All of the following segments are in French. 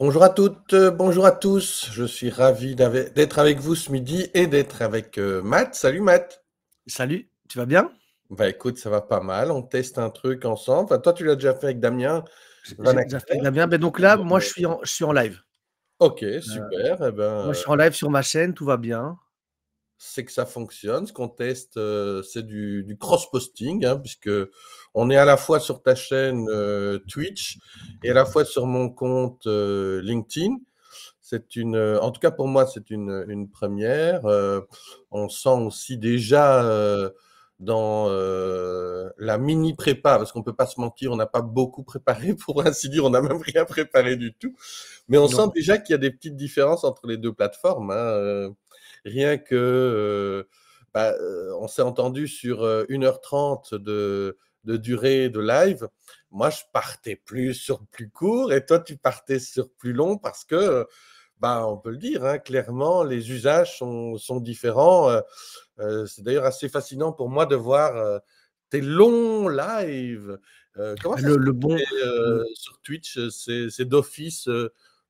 Bonjour à toutes, euh, bonjour à tous. Je suis ravi d'être avec vous ce midi et d'être avec euh, Matt. Salut Matt. Salut, tu vas bien Bah écoute, ça va pas mal. On teste un truc ensemble. Enfin, toi, tu l'as déjà fait avec Damien. J'ai déjà fait avec Damien. Mais ben, donc là, moi, ben. je suis en, suis en live. Ok, euh, super. Eh ben, moi, je suis en live sur ma chaîne, tout va bien c'est que ça fonctionne. Ce qu'on teste, euh, c'est du, cross-posting, hein, puisque on est à la fois sur ta chaîne euh, Twitch et à la fois sur mon compte euh, LinkedIn. C'est une, en tout cas pour moi, c'est une, première. on sent aussi déjà dans la mini prépa, parce qu'on peut pas se mentir, on n'a pas beaucoup préparé, pour ainsi dire, on n'a même rien préparé du tout. Mais on sent déjà qu'il y a des petites différences entre les deux plateformes. Hein, Rien que, bah, on s'est entendu sur 1h30 de, durée de live, moi je partais plus sur plus court et toi tu partais sur plus long parce que, bah, on peut le dire, hein, clairement, les usages sont, différents. c'est d'ailleurs assez fascinant pour moi de voir tes longs lives. comment ah, ça le, bon sur Twitch, c'est d'office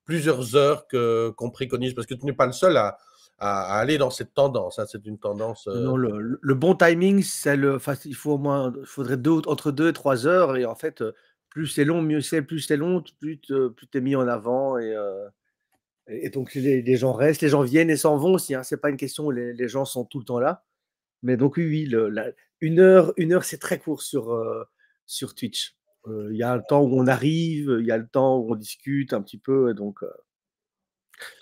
plusieurs heures qu'on préconise parce que tu n'es pas le seul à, à, aller dans cette tendance. Hein, c'est une tendance. Euh, non, le, bon timing, c'est le. il faut au moins, faudrait deux, entre deux et trois heures. Et en fait, euh, plus c'est long, mieux c'est. Plus c'est long, plus tu es mis en avant et. Euh, et donc les, gens restent, les gens viennent et s'en vont aussi. Hein. C'est pas une question où les, gens sont tout le temps là. Mais donc oui, une heure, une heure, c'est très court sur sur Twitch. Il y a un temps où on arrive, il y a le temps où on discute un petit peu. donc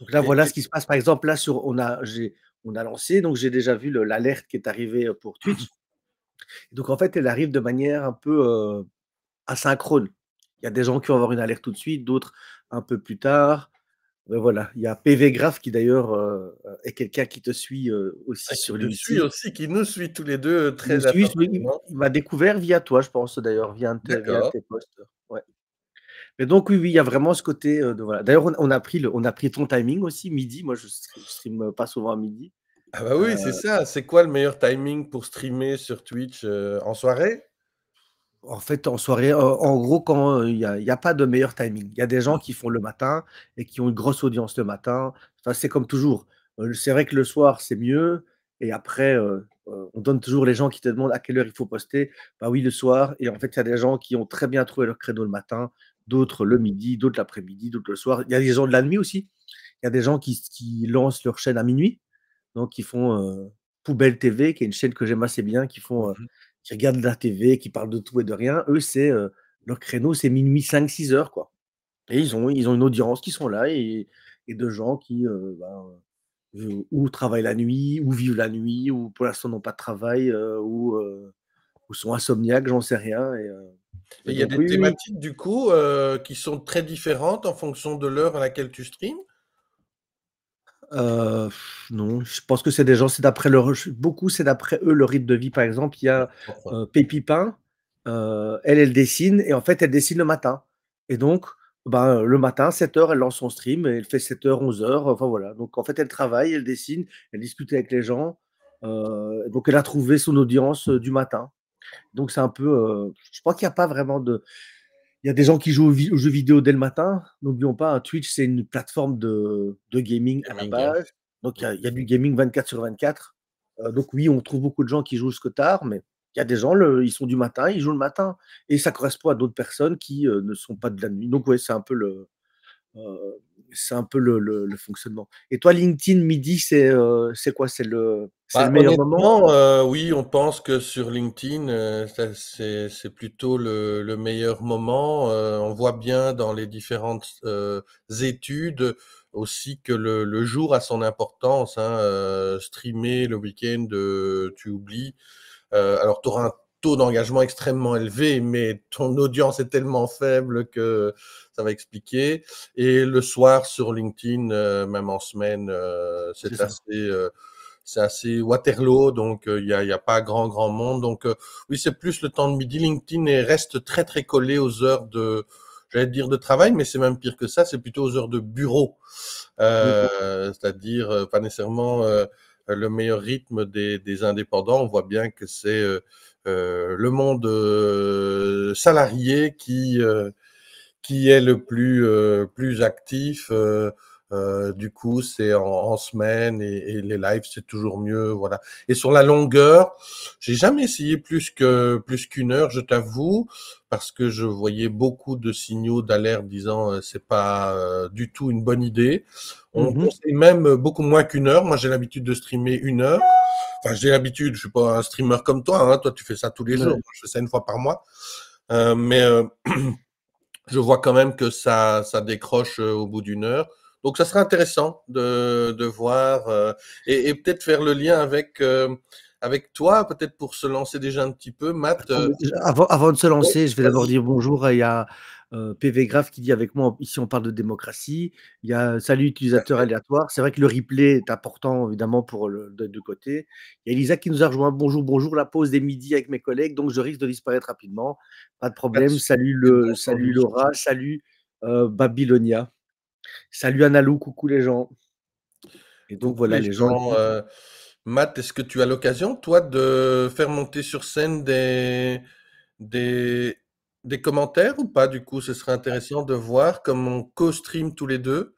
donc là, voilà ce qui se passe. Par exemple, là, sur, on, a, on a lancé, donc j'ai déjà vu l'alerte qui est arrivée pour ah. Twitch. donc en fait, elle arrive de manière un peu asynchrone. Il y a des gens qui vont avoir une alerte tout de suite, d'autres un peu plus tard. Mais voilà, il y a PV Graph qui d'ailleurs est quelqu'un qui te suit aussi sur YouTube. Qui aussi, qui nous suit tous les deux très il, il m'a découvert via toi, je pense d'ailleurs, via, via, tes posts. Ouais. Mais donc, oui, il y a vraiment ce côté euh, D'ailleurs, on, a pris on a pris ton timing aussi, midi. Moi, je, ne stream euh, pas souvent à midi. Ah, bah oui, c'est euh, ça. C'est quoi le meilleur timing pour streamer sur Twitch en soirée en fait, en soirée, en gros, quand il n'y a, pas de meilleur timing. Il y a des gens qui font le matin et qui ont une grosse audience le matin. Enfin, c'est comme toujours. c'est vrai que le soir, c'est mieux. Et après, on donne toujours les gens qui te demandent à quelle heure il faut poster. Bah oui, le soir. Et en fait, il y a des gens qui ont très bien trouvé leur créneau le matin d'autres le midi, d'autres l'après-midi, d'autres le soir. Il y a des gens de la nuit aussi. Il y a des gens qui, lancent leur chaîne à minuit, donc qui font euh, Poubelle TV, qui est une chaîne que j'aime assez bien, qui font, euh, mmh qui regardent la TV, qui parlent de tout et de rien. Eux, c'est euh, leur créneau, c'est minuit, 5-6 heures, quoi. Et ils ont, ils ont une audience qui sont là et, de gens qui ben, ou travaillent la nuit, ou vivent la nuit, ou pour l'instant n'ont pas de travail, ou, ou, sont insomniaques, j'en sais rien. Et, il y a des thématiques, du coup, euh, qui sont très différentes en fonction de l'heure à laquelle tu streams euh, non, je pense que c'est des gens, c'est d'après leur, beaucoup, c'est d'après eux le rythme de vie. Par exemple, il y a euh, Pépipin elle, elle dessine et en fait, elle dessine le matin. Et donc, ben, le matin, 7 h elle lance son stream et elle fait 7 h 11 h Enfin voilà. Donc en fait, elle travaille, elle dessine, elle discute avec les gens. donc elle a trouvé son audience du matin. Donc c'est un peu. Euh, je crois qu'il n'y a pas vraiment de. Il y a des gens qui jouent aux, jeux vidéo dès le matin. N'oublions pas, hein, Twitch, c'est une plateforme de, gaming à la hein. base. Donc il y, a du gaming 24 sur 24. Euh, donc oui, on trouve beaucoup de gens qui jouent jusque tard, mais il y a des gens, ils sont du matin, ils jouent le matin. Et ça correspond à d'autres personnes qui euh, ne sont pas de la nuit. Donc oui, c'est un peu le c'est un peu le, fonctionnement. Et toi, LinkedIn midi, c'est euh, quoi C'est le, bah, meilleur moment euh, Oui, on pense que sur LinkedIn, euh, c'est plutôt le, meilleur moment. on voit bien dans les différentes études aussi que le, jour a son importance. Hein, streamer le week-end, tu oublies. alors, tu auras un d'engagement extrêmement élevé, mais ton audience est tellement faible que ça va expliquer. Et le soir sur LinkedIn, euh, même en semaine, euh, c'est assez. Euh, c'est assez Waterloo, donc il n'y a, y a, pas grand grand monde. Donc oui, c'est plus le temps de midi. LinkedIn et reste très très collé aux heures de, j'allais dire de travail, mais c'est même pire que ça. C'est plutôt aux heures de bureau, c'est-à-dire pas nécessairement le meilleur rythme des, indépendants. On voit bien que c'est euh, le monde euh, salarié qui, euh, qui est le plus, plus actif euh, du coup, c'est en, semaine et, les lives, c'est toujours mieux. Voilà. Et sur la longueur, j'ai jamais essayé plus que plus qu'une heure, je t'avoue, parce que je voyais beaucoup de signaux d'alerte disant euh, c'est pas euh, du tout une bonne idée. On mmh même beaucoup moins qu'une heure. Moi, j'ai l'habitude de streamer une heure. Enfin, j'ai l'habitude. Je suis pas un streamer comme toi. Hein. Toi, tu fais ça tous les jours. je fais ça une fois par mois. mais je vois quand même que ça, ça décroche au bout d'une heure. Donc, ça sera intéressant de, voir euh, et, peut-être faire le lien avec. Euh, avec toi, peut-être pour se lancer déjà un petit peu, Matt. Ah, euh, avant, avant, de se lancer, je vais d'abord dire bonjour. il y a PV Graph qui dit avec moi, ici on parle de démocratie. Il y a Salut utilisateur aléatoire. C'est vrai que le replay est important évidemment pour le de, côté. Il y a Elisa qui nous a rejoint. Bonjour, bonjour, la pause des midis avec mes collègues, donc je risque de disparaître rapidement. Pas de problème. Salut, le, salut Laura, salut Babylonia. Salut Analou, coucou les gens. Et donc voilà les, gens. Euh, Matt, est-ce que tu as l'occasion, toi, de faire monter sur scène des, des, commentaires ou pas Du coup, ce serait intéressant de voir comment on co-stream tous les deux.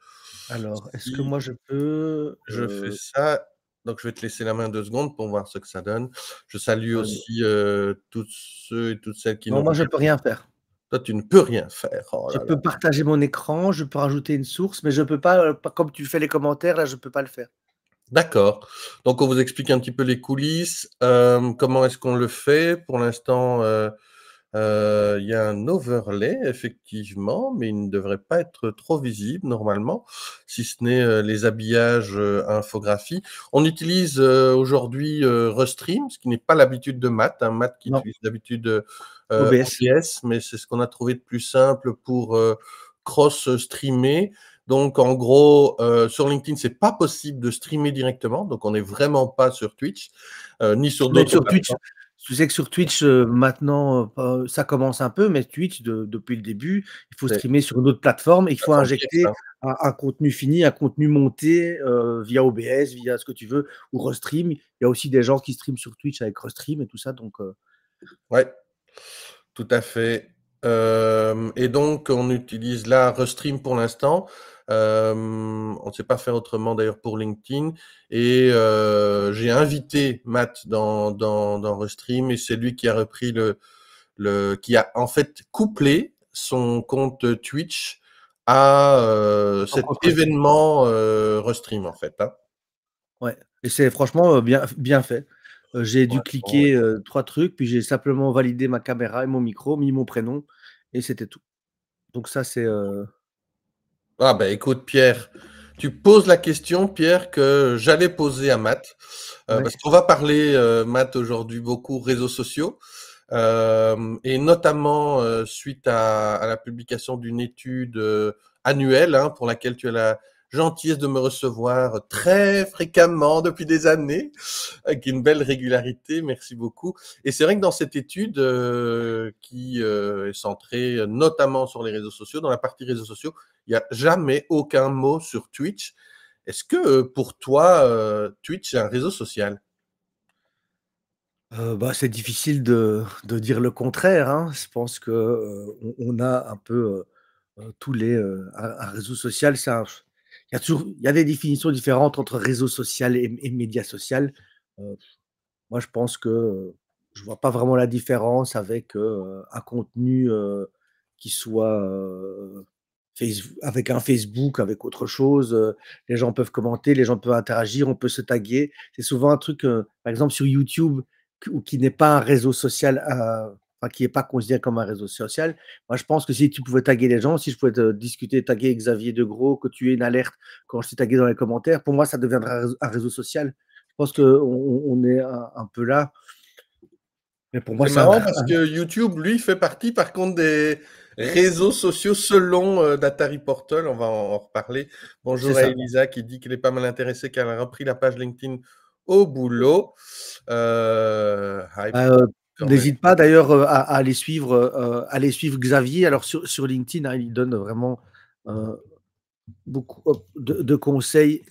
Alors, est-ce que moi je peux. Je euh fais ça. Donc, je vais te laisser la main deux secondes pour voir ce que ça donne. Je salue aussi euh, tous ceux et toutes celles qui. Non, moi, je ne peux rien faire. Toi, tu ne peux rien faire. Oh je peux partager mon écran, je peux rajouter une source, mais je ne peux euh, pas, comme tu fais les commentaires, là, je ne peux pas le faire. D'accord. Donc, on vous explique un petit peu les coulisses. Euh, comment est-ce qu'on le fait Pour l'instant, euh, euh, il y a un overlay, effectivement, mais il ne devrait pas être trop visible normalement, si ce n'est euh, les habillages euh, infographiques. infographie. On utilise aujourd'hui Restream, ce qui n'est pas l'habitude de Matt. un hein. qui utilise d'habitude OBS. mais c'est ce qu'on a trouvé de plus simple pour cross-streamer. Donc, en gros, sur LinkedIn, c'est pas possible de streamer directement. Donc, on n'est vraiment pas sur Twitch, ni sur d'autres. Tu sais que sur Twitch, euh, maintenant, euh, euh, ça commence un peu, mais Twitch, depuis le début, il faut streamer sur une autre plateforme et il faut injecter hein. un, contenu fini, un contenu monté via OBS, via ce que tu veux, ou Restream. Il y a aussi des gens qui streament sur Twitch avec Restream et tout ça. Donc, Ouais, tout à fait. Euh, et donc, on utilise là Restream pour l'instant. Euh, on ne sait pas faire autrement d'ailleurs pour LinkedIn. Et euh, j'ai invité Matt dans, dans, dans Restream et c'est lui qui a repris le, le. qui a en fait couplé son compte Twitch à cet événement Restream en fait. Hein. Ouais, et c'est franchement bien, bien fait. Euh, j'ai dû cliquer trois trucs, puis j'ai simplement validé ma caméra et mon micro, mis mon prénom, et c'était tout. Donc ça, c'est... Ah ben écoute, Pierre, tu poses la question, Pierre, que j'allais poser à Matt, euh, parce qu'on va parler, Matt, aujourd'hui beaucoup réseaux sociaux. et notamment suite à, la publication d'une étude annuelle hein, pour laquelle tu as la, gentillesse de me recevoir très fréquemment depuis des années, avec une belle régularité. Merci beaucoup. Et c'est vrai que dans cette étude euh, qui euh, est centrée notamment sur les réseaux sociaux, dans la partie réseaux sociaux, il n'y a jamais aucun mot sur Twitch. Est-ce que euh, pour toi, Twitch est un réseau social bah, c'est difficile de, dire le contraire. Hein. Je pense que on, a un peu tous les un, réseau social, c'est un, il y a des définitions différentes entre réseau social et, médias média social. Euh, moi, je pense que je ne vois pas vraiment la différence avec euh, un contenu euh, qui soit avec un Facebook, avec autre chose. les gens peuvent commenter, les gens peuvent interagir, on peut se taguer. C'est souvent un truc, par exemple, sur YouTube, qui, qui n'est pas un réseau social qui n'est pas considéré comme un réseau social. Moi, je pense que si tu pouvais taguer les gens, si je pouvais discuter, taguer Xavier Degros, que tu aies une alerte quand je t'ai tagué dans les commentaires, pour moi, ça deviendrait un réseau social. Je pense qu'on on est un, peu là. Mais pour moi, c'est marrant parce que YouTube, lui, fait partie, par contre, des réseaux sociaux selon euh, Data On va en, reparler. Bonjour à Elisa qui dit qu'elle est pas mal intéressée, qu'elle a repris la page LinkedIn au boulot. Euh, N'hésite pas d'ailleurs euh, à, aller suivre, euh, à suivre Xavier. Alors sur, LinkedIn, hein, il donne vraiment euh, beaucoup de, conseils.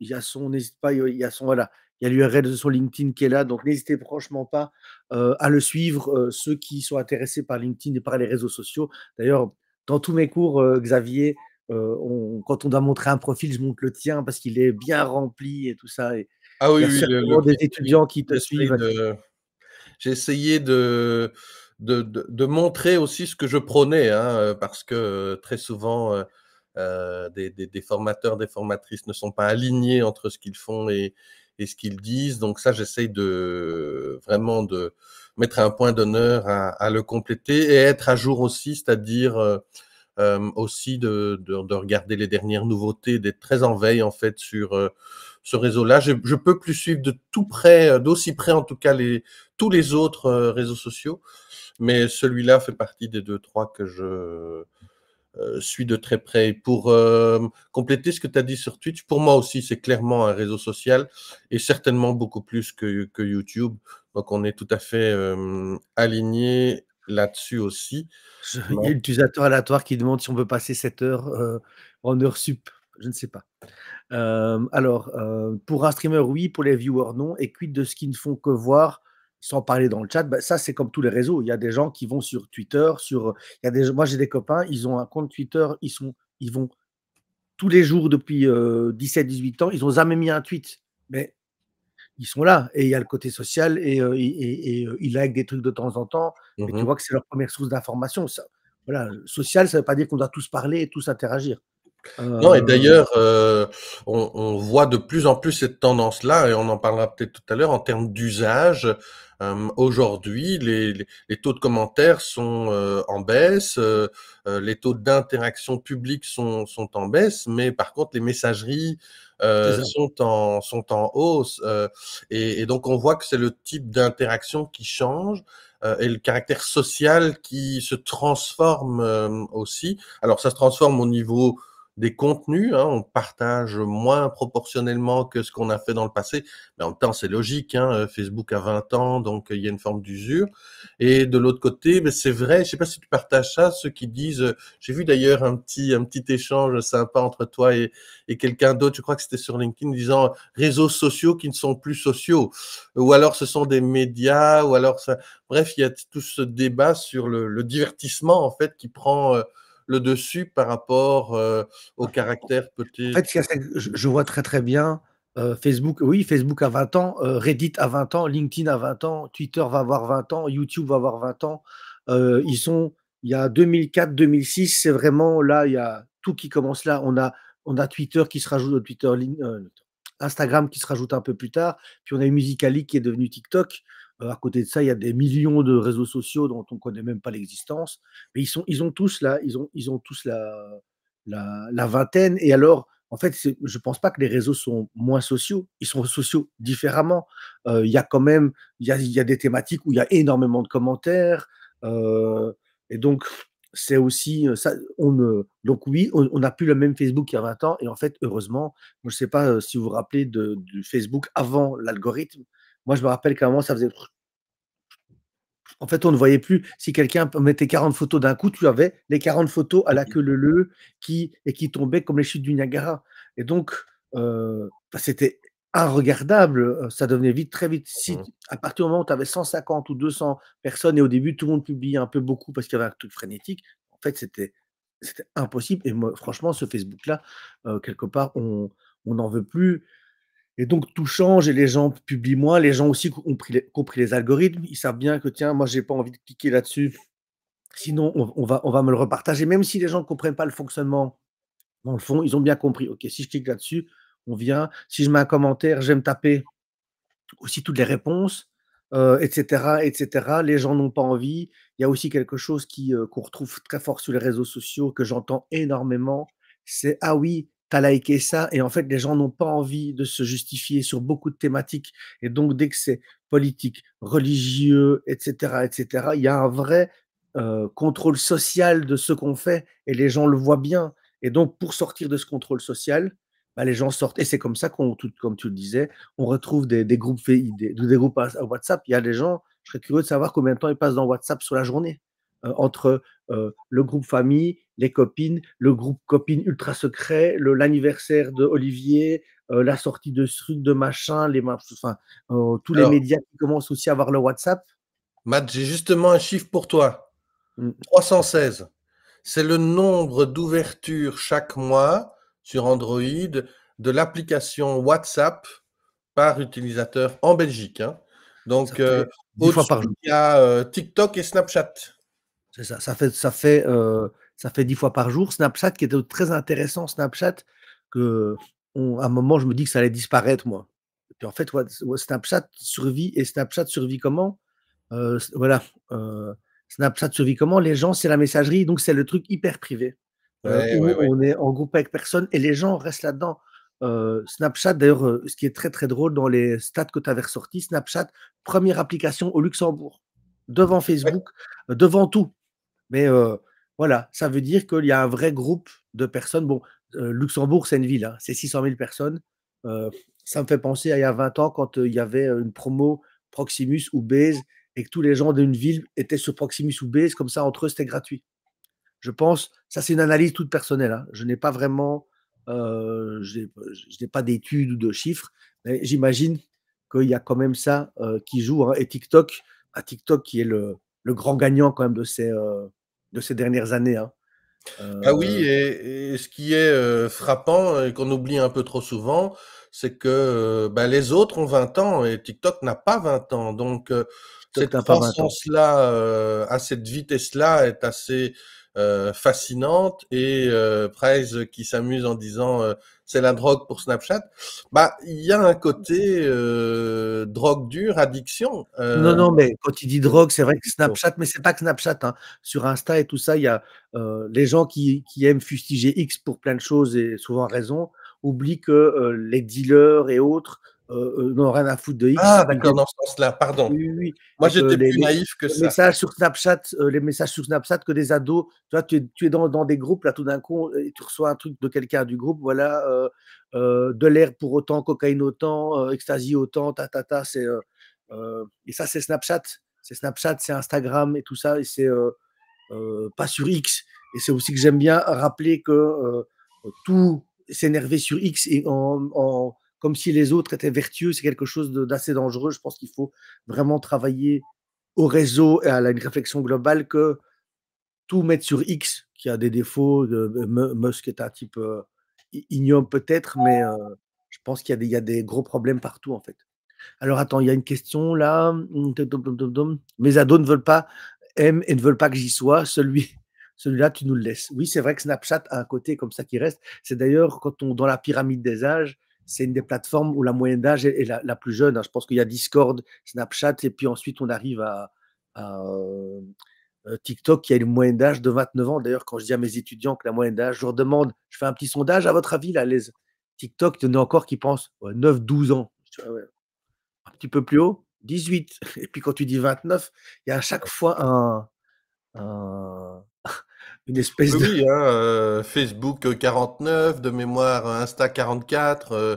il y a son, n'hésite pas, il y a son, voilà, il y a l'URL de son LinkedIn qui est là. Donc n'hésitez franchement pas à le suivre, ceux qui sont intéressés par LinkedIn et par les réseaux sociaux. D'ailleurs, dans tous mes cours, Xavier, quand on doit montrer un profil, je montre le tien parce qu'il est bien rempli et tout ça. ah oui, il oui, des étudiants qui te suivent j'ai essayé de, de, montrer aussi ce que je prônais, hein, euh, parce que euh, très souvent, euh, des, formateurs, des formatrices ne sont pas alignés entre ce qu'ils font et, ce qu'ils disent. Donc ça, j'essaye de vraiment de mettre un point d'honneur à, le compléter et être à jour aussi, c'est-à-dire aussi de, de, regarder les dernières nouveautés, d'être très en veille en fait sur ce réseau-là. Je, je, peux plus suivre de tout près, euh, d'aussi près en tout cas tous les autres euh, réseaux sociaux, mais celui-là fait partie des deux, trois que je euh, suis de très près. pour compléter ce que tu as dit sur Twitch, pour moi aussi, c'est clairement un réseau social et certainement beaucoup plus que, YouTube. Donc, on est tout à fait aligné là-dessus aussi. Il y a un utilisateur aléatoire qui demande si on peut passer cette heure en heure sup. Je ne sais pas alors, pour un streamer, oui, pour les viewers, non. Et quitte de ce qu'ils ne font que voir sans parler dans le chat, bah, ça c'est comme tous les réseaux. Il y a des gens qui vont sur Twitter, sur, il y a moi j'ai des copains, ils ont un compte Twitter, ils sont, ils vont tous les jours depuis 17-18 ans, ils n'ont jamais mis un tweet, mais ils sont là et il y a le côté social et, ils like des trucs de temps en temps, mais mmh tu vois que c'est leur première source d'information. voilà, social, ça ne veut pas dire qu'on doit tous parler et tous interagir. Non, et euh, d'ailleurs, euh, on, on, voit de plus en plus cette tendance-là, et on en parlera peut-être tout à l'heure, en termes d'usage. Euh, aujourd'hui, les, les, taux de commentaires sont en baisse, les taux d'interaction publique sont, sont, en baisse, mais par contre, les messageries sont en, sont, en, hausse. Et, et, donc, on voit que c'est le type d'interaction qui change et le caractère social qui se transforme aussi. Alors, ça se transforme au niveau des contenus. Hein, on partage moins proportionnellement que ce qu'on a fait dans le passé, mais en même temps, c'est logique. Hein, euh, Facebook a 20 ans, donc euh, il y a une forme d'usure. Et de l'autre côté, ben, c'est vrai, je ne sais pas si tu partages ça, ceux qui disent, euh, j'ai vu d'ailleurs un petit, un petit échange sympa entre toi et, quelqu'un d'autre, je crois que c'était sur LinkedIn, disant réseaux sociaux qui ne sont plus sociaux, ou alors ce sont des médias, ou alors ça... Bref, il y a tout ce débat sur le, divertissement, en fait, qui prend le dessus par rapport euh, au ah, caractère petit. En fait, je vois très très bien euh, Facebook, oui, Facebook a 20 ans, euh, Reddit a 20 ans, LinkedIn a 20 ans, Twitter va avoir 20 ans, YouTube va avoir 20 ans. ils sont, il y a 2004, 2006, c'est vraiment là, il y a tout qui commence là. On a, on a Twitter qui se rajoute, au Twitter, Instagram qui se rajoute un peu plus tard, puis on a Musicali qui est devenu TikTok. Euh, à côté de ça, il y a des millions de réseaux sociaux dont on ne connaît même pas l'existence. Mais ils, sont, ils ont tous, la, ils ont, ils ont tous la, la, vingtaine. Et alors, en fait, je ne pense pas que les réseaux sont moins sociaux. Ils sont sociaux différemment. Euh, il y a quand même il y a, des thématiques où il y a énormément de commentaires. Euh, et donc, c'est aussi ça. donc oui, on n'a plus le même Facebook il y a 20 ans. Et en fait, heureusement, je ne sais pas si vous vous rappelez du Facebook avant l'algorithme. Moi, je me rappelle qu'à un moment, ça faisait. En fait, on ne voyait plus. Si quelqu'un mettait 40 photos d'un coup, tu avais les 40 photos à la queue le leu qui, et qui tombaient comme les chutes du Niagara. Et donc, bah, c'était regardable, ça devenait vite, très vite. Mmh. à partir du moment où tu avais 150 ou 200 personnes et au début tout le monde publiait un peu beaucoup parce qu'il y avait un truc frénétique, en fait c'était impossible. Et franchement, ce Facebook-là, quelque part, on n'en veut plus. Et donc tout change et les gens publient moins. Les gens aussi ont compris les algorithmes. Ils savent bien que tiens, moi j'ai pas envie de cliquer là-dessus. Sinon, on, va, on va me le repartager. Même si les gens ne comprennent pas le fonctionnement, dans le fond, ils ont bien compris. OK, si je clique là-dessus, on vient. Si je mets un commentaire, j'aime vais taper aussi toutes les réponses, etc., euh, etc. Les gens n'ont pas envie. Il y a aussi quelque chose euh, qu'on retrouve très fort sur les réseaux sociaux, que j'entends énormément. C'est ah oui, t'as liké ça, et en fait, les gens n'ont pas envie de se justifier sur beaucoup de thématiques. Et donc, dès que c'est politique, religieux, etc., etc., il y a un vrai euh, contrôle social de ce qu'on fait, et les gens le voient bien. Et donc, pour sortir de ce contrôle social, bah, les gens sortent. Et c'est comme ça qu'on, tout, comme tu le disais, on retrouve des, des groupes des, des groupes à WhatsApp. Il y a des gens, je serais curieux de savoir combien de temps ils passent dans WhatsApp sur la journée. Euh, entre euh, le groupe famille, les copines, le groupe copines ultra secret, l'anniversaire de Olivier, euh, la sortie de ce truc de machin, les, enfin, tous les médias qui commencent aussi à avoir le WhatsApp. Matt, j'ai justement un chiffre pour toi. 316. Mmh. C'est le nombre d'ouvertures chaque mois sur Android de l'application WhatsApp par utilisateur en Belgique. Hein. Donc, il y a TikTok et Snapchat. C'est ça. Ça fait, ça fait, euh, ça fait 10 fois par jour. Snapchat, qui était très intéressant, Snapchat, que à un moment, je me dis que ça allait disparaître, moi. Et puis en fait, Snapchat survit. Et Snapchat survit comment euh, Voilà. Euh, Snapchat survit comment Les gens, c'est la messagerie. Donc, c'est le truc hyper privé. on est en groupe avec personne et les gens restent là-dedans. Snapchat, d'ailleurs, ce qui est très très drôle dans les stats que tu avais ressortis, Snapchat, première application au Luxembourg, devant Facebook, devant tout. Mais voilà, ça veut dire qu'il y a un vrai groupe de personnes. Bon, Luxembourg, c'est une ville, hein, c'est 600 000 personnes. ça me fait penser à il y a 20 ans quand il y avait une promo Proximus ou Base et que tous les gens d'une ville étaient sur Proximus ou Baze, comme ça, entre eux, c'était gratuit. Je pense, ça c'est une analyse toute personnelle. Hein. Je n'ai pas vraiment, je n'ai pas d'études ou de chiffres, mais j'imagine qu'il y a quand même ça qui joue. Hein. Et TikTok, à bah, TikTok qui est le, grand gagnant quand même de ces, de ces dernières années. Hein. Ah oui, euh, et, ce qui est euh, frappant et qu'on oublie un peu trop souvent, c'est que euh, bah, les autres ont 20 ans et TikTok n'a pas 20 ans. Donc, cette croissance-là, à cette vitesse-là, est assez fascinante. Et Price qui s'amuse en disant c'est la drogue pour Snapchat. Bah, il y a un côté euh, drogue dure, addiction. Euh. Non, non, mais quand il dit drogue, c'est vrai que Snapchat, mais c'est pas que Snapchat. Hein. Sur Insta et tout ça, il y a euh, les gens qui, qui, aiment fustiger X pour plein de choses et souvent raison, oublient que les dealers et autres euh, euh, non, n'ont rien à foutre de X. Ah, d'accord, dans ce sens-là, pardon. Moi, j'étais euh, plus naïf que les ça. sur Snapchat, les messages sur Snapchat que des ados, tu vois, tu es, dans, des groupes, là, tout d'un coup, et tu reçois un truc de quelqu'un du groupe, voilà, de l'air pour autant, cocaïne autant, ecstasy autant, ta, ta, ta, c'est. et ça, c'est Snapchat. C'est Snapchat, c'est Instagram et tout ça, et c'est pas sur X. Et c'est aussi que j'aime bien rappeler que tout s'énerver sur X et en comme si les autres étaient vertueux, c'est quelque chose d'assez dangereux. Je pense qu'il faut vraiment travailler au réseau et à une réflexion globale que tout mettre sur X, qui a des défauts, de, Musk est un type euh, ignoble peut-être, mais euh, je pense qu'il y, a des gros problèmes partout en fait. Alors attends, il y a une question là. Hum, Mes ados ne veulent pas, aiment et ne veulent pas que j'y sois. Celui, celui-là, tu nous le laisses. Oui, c'est vrai que Snapchat a un côté comme ça qui reste. C'est d'ailleurs quand on dans la pyramide des âges, c'est une des plateformes où la moyenne d'âge est, la, plus jeune. Hein. Je pense qu'il y a Discord, Snapchat, et puis ensuite on arrive à, euh, TikTok qui a une moyenne d'âge de 29 ans. D'ailleurs, quand je dis à mes étudiants que la moyenne d'âge, je leur demande, je fais un petit sondage, à votre avis, là, les TikTok, il y en a encore qui pensent 9-12 ans. Ah un petit peu plus haut, 18. Et puis quand tu dis 29, il y a à chaque fois un une espèce de. Hein, euh, Facebook 49, de mémoire euh, Insta 44. Euh,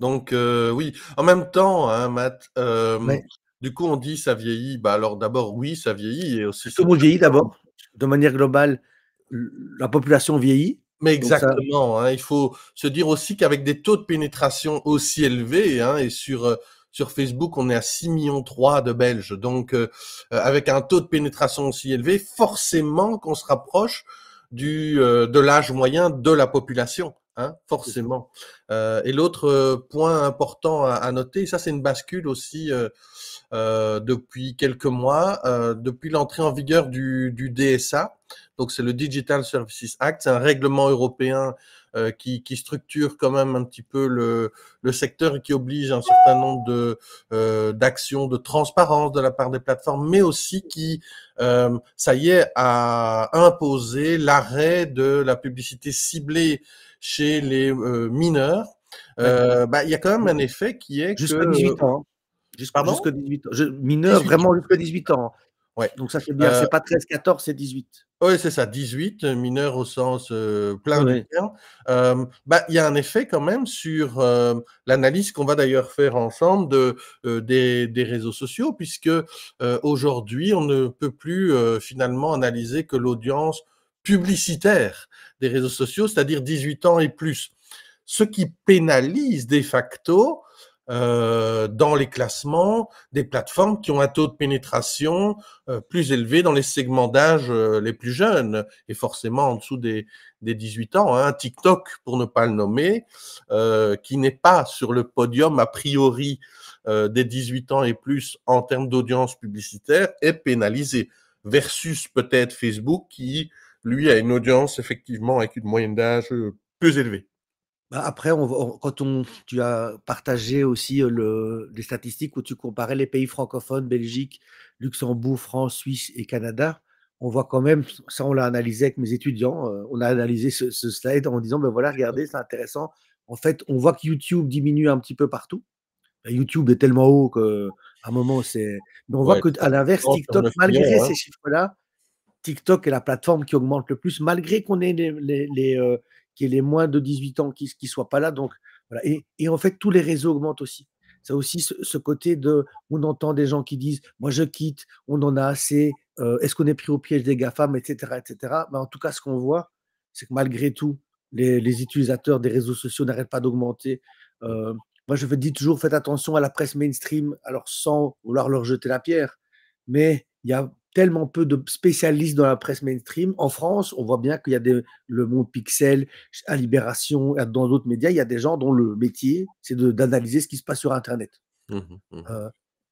donc, oui. En même temps, hein, Matt, du coup, on dit ça vieillit. Bah, alors, d'abord, oui, ça vieillit. Et aussi, Tout le monde vieillit d'abord. De manière globale, la population vieillit. Mais exactement. Hein. il faut se dire aussi qu'avec des taux de pénétration aussi élevés et sur sur Facebook, on est à 6 millions 3 de Belges. Donc, euh, euh, avec un taux de pénétration aussi élevé, forcément qu'on se rapproche du euh, de l'âge moyen de la population. Hein, forcément. et l'autre point important à, noter, ça c'est une bascule aussi depuis quelques mois, depuis l'entrée en vigueur du, du DSA, donc c'est le Digital Services Act, c'est un règlement européen euh, qui, structure quand même un petit peu le, secteur et qui oblige un certain nombre de euh, d'actions de transparence de la part des plateformes, mais aussi qui, euh, ça y est, a imposé l'arrêt de la publicité ciblée chez les mineurs. Bah, il y a quand même un effet qui est jusqu'à 18 ans. Jusqu'à 18 ans. Je, mineur, vraiment jusqu'à 18 ans. Ouais. Donc ça c'est bien, c'est pas 13, 14, c'est 18. Oui, c'est ça, 18, mineur au sens euh, plein bah, Il y a un effet quand même sur l'analyse qu'on va d'ailleurs faire ensemble de, euh, des, des, réseaux sociaux, puisque euh, aujourd'hui, on ne peut plus finalement analyser que l'audience publicitaire des réseaux sociaux, c'est-à-dire 18 ans et plus. Ce qui pénalise de facto euh, dans les classements des plateformes qui ont un taux de pénétration euh, plus élevé dans les segments d'âge euh, les plus jeunes et forcément en dessous des, des 18 ans. Hein. TikTok, pour ne pas le nommer, qui n'est pas sur le podium a priori des 18 ans et plus en termes d'audience publicitaire, est pénalisé versus peut-être Facebook qui, lui, a une audience effectivement avec une moyenne d'âge plus élevée. Bah, après, quand on, tu as partagé aussi les statistiques où tu comparais les pays francophones, Belgique, Luxembourg, France, Suisse et Canada, on voit quand même, ça on l'a analysé avec mes étudiants, on a analysé ce, slide en disant, ben voilà, regardez, c'est intéressant. En fait, on voit que YouTube diminue un petit peu partout. Bah, YouTube est tellement haut qu'à un moment, c'est... on voit qu'à l'inverse, TikTok, malgré hein. ces chiffres-là, TikTok est la plateforme qui augmente le plus, malgré qu'on ait les, qu'il y les moins de 18 ans qui ne soient pas là. Donc, et, en fait, tous les réseaux augmentent aussi. Ça aussi ce, côté de, on entend des gens qui disent, moi je quitte, on en a assez, euh, est-ce qu'on est pris au piège des GAFAM, etc. etc. Mais en tout cas, ce qu'on voit, c'est que malgré tout, les, utilisateurs des réseaux sociaux n'arrêtent pas d'augmenter. Euh, moi, je dis toujours, faites attention à la presse mainstream, alors sans vouloir leur jeter la pierre, mais il y a tellement peu de spécialistes dans la presse mainstream. En France, on voit bien qu'il y a des, le monde Pixel, à Libération, dans d'autres médias, il y a des gens dont le métier, c'est d'analyser ce qui se passe sur Internet. Mmh mmh euh,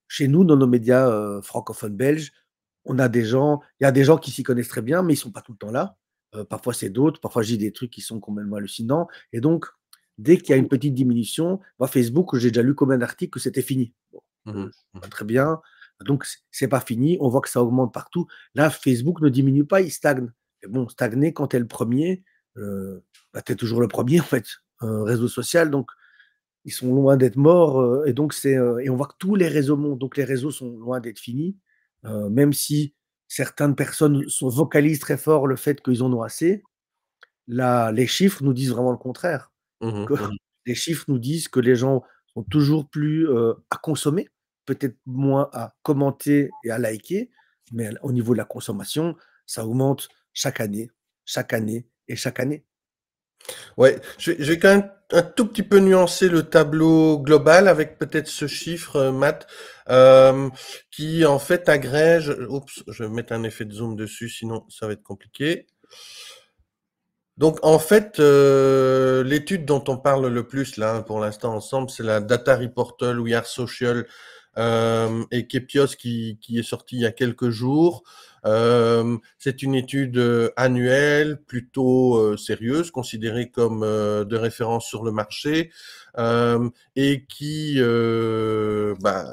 chez nous, dans nos médias euh, francophones belges, on a des gens, il y a des gens qui s'y connaissent très bien, mais ils sont pas tout le temps là. Euh, parfois c'est d'autres, parfois j'ai des trucs qui sont complètement hallucinants. Et donc, dès qu'il y a une petite diminution, moi, Facebook, j'ai déjà lu combien d'articles que c'était fini. Mmh très bien. Donc, c'est pas fini. On voit que ça augmente partout. Là, Facebook ne diminue pas, il stagne. Mais bon, stagner quand tu es le premier, euh, bah, tu es toujours le premier, en fait, un réseau social. Donc, ils sont loin d'être morts. Euh, et donc, c'est. Euh, et on voit que tous les réseaux montent. Donc, les réseaux sont loin d'être finis. même si certaines personnes sont, vocalisent très fort le fait qu'ils en ont assez, là, les chiffres nous disent vraiment le contraire. Mmh mmh les chiffres nous disent que les gens sont toujours plus à consommer peut-être moins à commenter et à liker, mais au niveau de la consommation, ça augmente chaque année, chaque année et chaque année. Ouais, je vais, quand même un tout petit peu nuancer le tableau global avec peut-être ce chiffre, euh, Matt, euh, qui en fait agrège. Oups, je vais mettre un effet de zoom dessus, sinon ça va être compliqué. Donc en fait, euh, l'étude dont on parle le plus là hein, pour l'instant ensemble, c'est la Data Reportal We Are Social euh, et Kepios qui, qui, est sorti il y a quelques jours. Euh, c'est une étude euh, annuelle plutôt sérieuse, considérée comme de référence sur le marché et qui bah,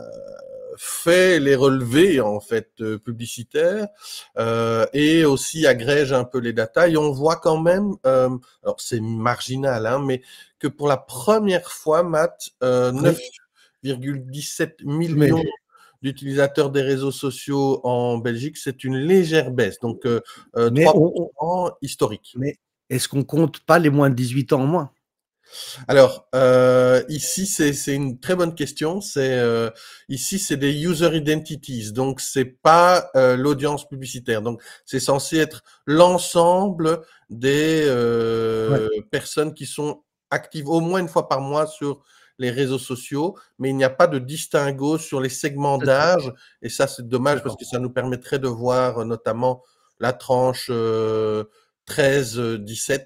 fait les relevés en fait publicitaires et aussi agrège un peu les datas et on voit quand même alors c'est marginal hein, mais que pour la première fois Matt euh, 4,17 millions d'utilisateurs des réseaux sociaux en Belgique. C'est une légère baisse, donc euh, euh Mais historique. Mais est-ce qu'on compte pas les moins de 18 ans en moins alors, euh, ici, c'est une très bonne question. C'est euh, Ici, c'est des user identities, donc c'est pas l'audience publicitaire. Donc, c'est censé être l'ensemble des personnes qui sont actives au moins une fois par mois sur les réseaux sociaux, mais il n'y a pas de distinguo sur les segments d'âge. Et ça, c'est dommage parce que ça nous permettrait de voir euh, notamment la tranche 13-17 euh,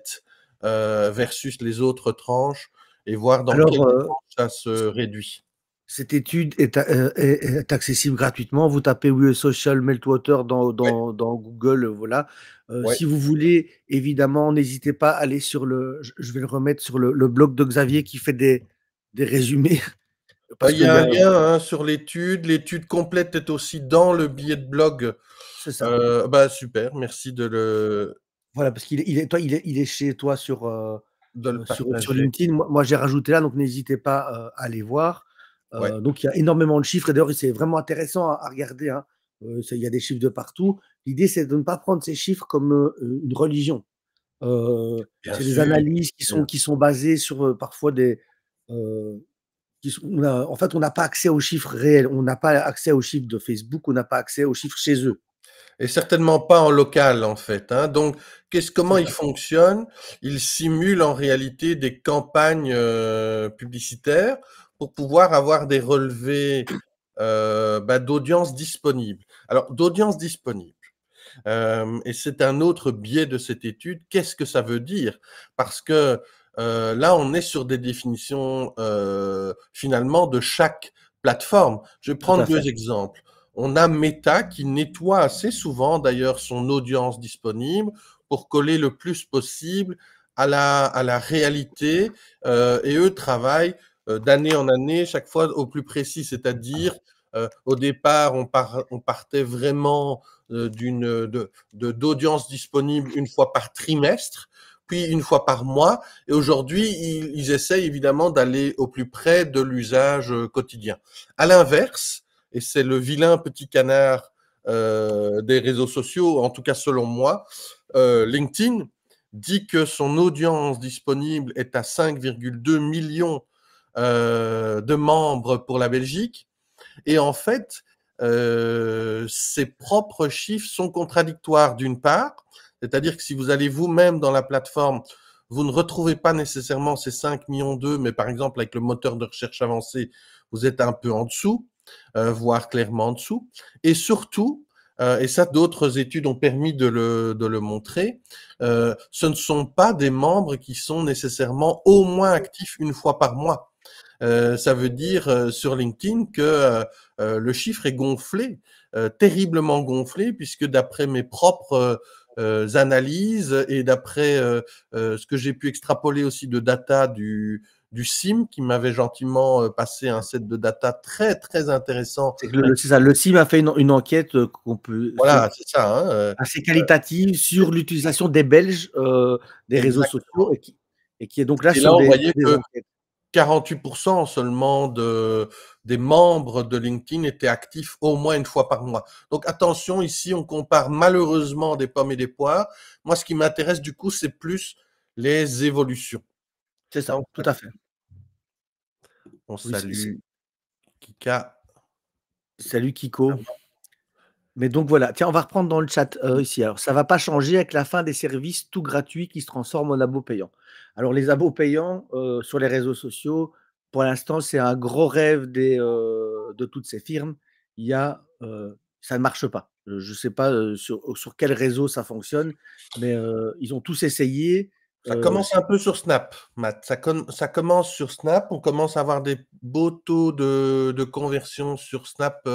euh, versus les autres tranches et voir dans quelle tranche ça se réduit. Cette étude est, accessible gratuitement. Vous tapez We Social Meltwater dans, dans, Google. Voilà. Si vous voulez, évidemment, n'hésitez pas à aller sur le. Je vais le remettre sur le blog de Xavier qui fait des, des résumés. Bah, il y a un lien hein, sur l'étude. L'étude complète est aussi dans le billet de blog. C'est ça. Euh, bah, super, merci de le. Voilà, parce qu'il est, il il est, chez toi sur, euh, LinkedIn. Moi, j'ai rajouté là, donc n'hésitez pas euh, à aller voir. Donc, il y a énormément de chiffres. Et d'ailleurs, c'est vraiment intéressant à, regarder. Hein. il y a des chiffres de partout. L'idée, c'est de ne pas prendre ces chiffres comme une religion. c'est des analyses qui sont, qui sont basées sur parfois des, euh, en fait, on n'a pas accès aux chiffres réels, on n'a pas accès aux chiffres de Facebook, on n'a pas accès aux chiffres chez eux. Et certainement pas en local, en fait. Hein. Donc, quest comment ils fonctionnent Ils simulent en réalité des campagnes euh, publicitaires pour pouvoir avoir des relevés euh, bah, d'audience disponible. Alors, d'audience disponible. et c'est un autre biais de cette étude. Qu'est-ce que ça veut dire Parce que euh, là, on est sur des définitions euh, finalement de chaque plateforme. Je vais prendre deux exemples. On a Meta qui nettoie assez souvent d'ailleurs son audience disponible pour coller le plus possible à la, réalité euh, et eux travaillent d'année en année, chaque fois au plus précis, c'est-à-dire au départ, on, partait vraiment d'une d'audience disponible une fois par trimestre puis une fois par mois. Et aujourd'hui, ils, essaient essayent évidemment d'aller au plus près de l'usage euh, quotidien. À l'inverse, et c'est le vilain petit canard euh, des réseaux sociaux, en tout cas selon moi, euh, LinkedIn dit que son audience disponible est à 5,2 millions de membres pour la Belgique. Et en fait, ses propres chiffres sont contradictoires d'une part, c'est-à-dire que si vous allez vous-même dans la plateforme, vous ne retrouvez pas nécessairement ces 5 millions d'eux, mais par exemple avec le moteur de recherche avancé, vous êtes un peu en dessous, euh, voire clairement en dessous. Et surtout, euh, et ça d'autres études ont permis de le, montrer, euh, ce ne sont pas des membres qui sont nécessairement au moins actifs une fois par mois. ça veut dire sur LinkedIn que le chiffre est gonflé, terriblement gonflé, puisque d'après mes propres euh, analyses et d'après euh, euh, ce que j'ai pu extrapoler aussi de data du, du SIM qui m'avait gentiment passé un set de data très très intéressant. le, ça, le SIM a fait une, enquête qu'on peut. Voilà, c'est ça. Hein, assez qualitative sur l'utilisation des Belges des réseaux sociaux et qui, et qui, est donc là sur des, 48% seulement de, des membres de LinkedIn étaient actifs au moins une fois par mois. Donc attention, ici on compare malheureusement des pommes et des poires. Moi, ce qui m'intéresse du coup, c'est plus les évolutions. C'est ça, tout à fait. On salue Kika. Salut Kiko. Mais donc voilà, tiens, on va reprendre dans le chat euh, ici. Alors, ça ne va pas changer avec la fin des services tout gratuits qui se transforment en abos payant. Alors, les abos payants euh, sur les réseaux sociaux, pour l'instant, c'est un gros rêve euh, de toutes ces firmes. Euh, ça ne marche pas. Je ne sais pas sur, quel réseau ça fonctionne, mais ils ont tous essayé. Ça commence un peu sur Snap, Matt. Ça, commence sur Snap. On commence à avoir des beaux taux de, de conversion sur Snap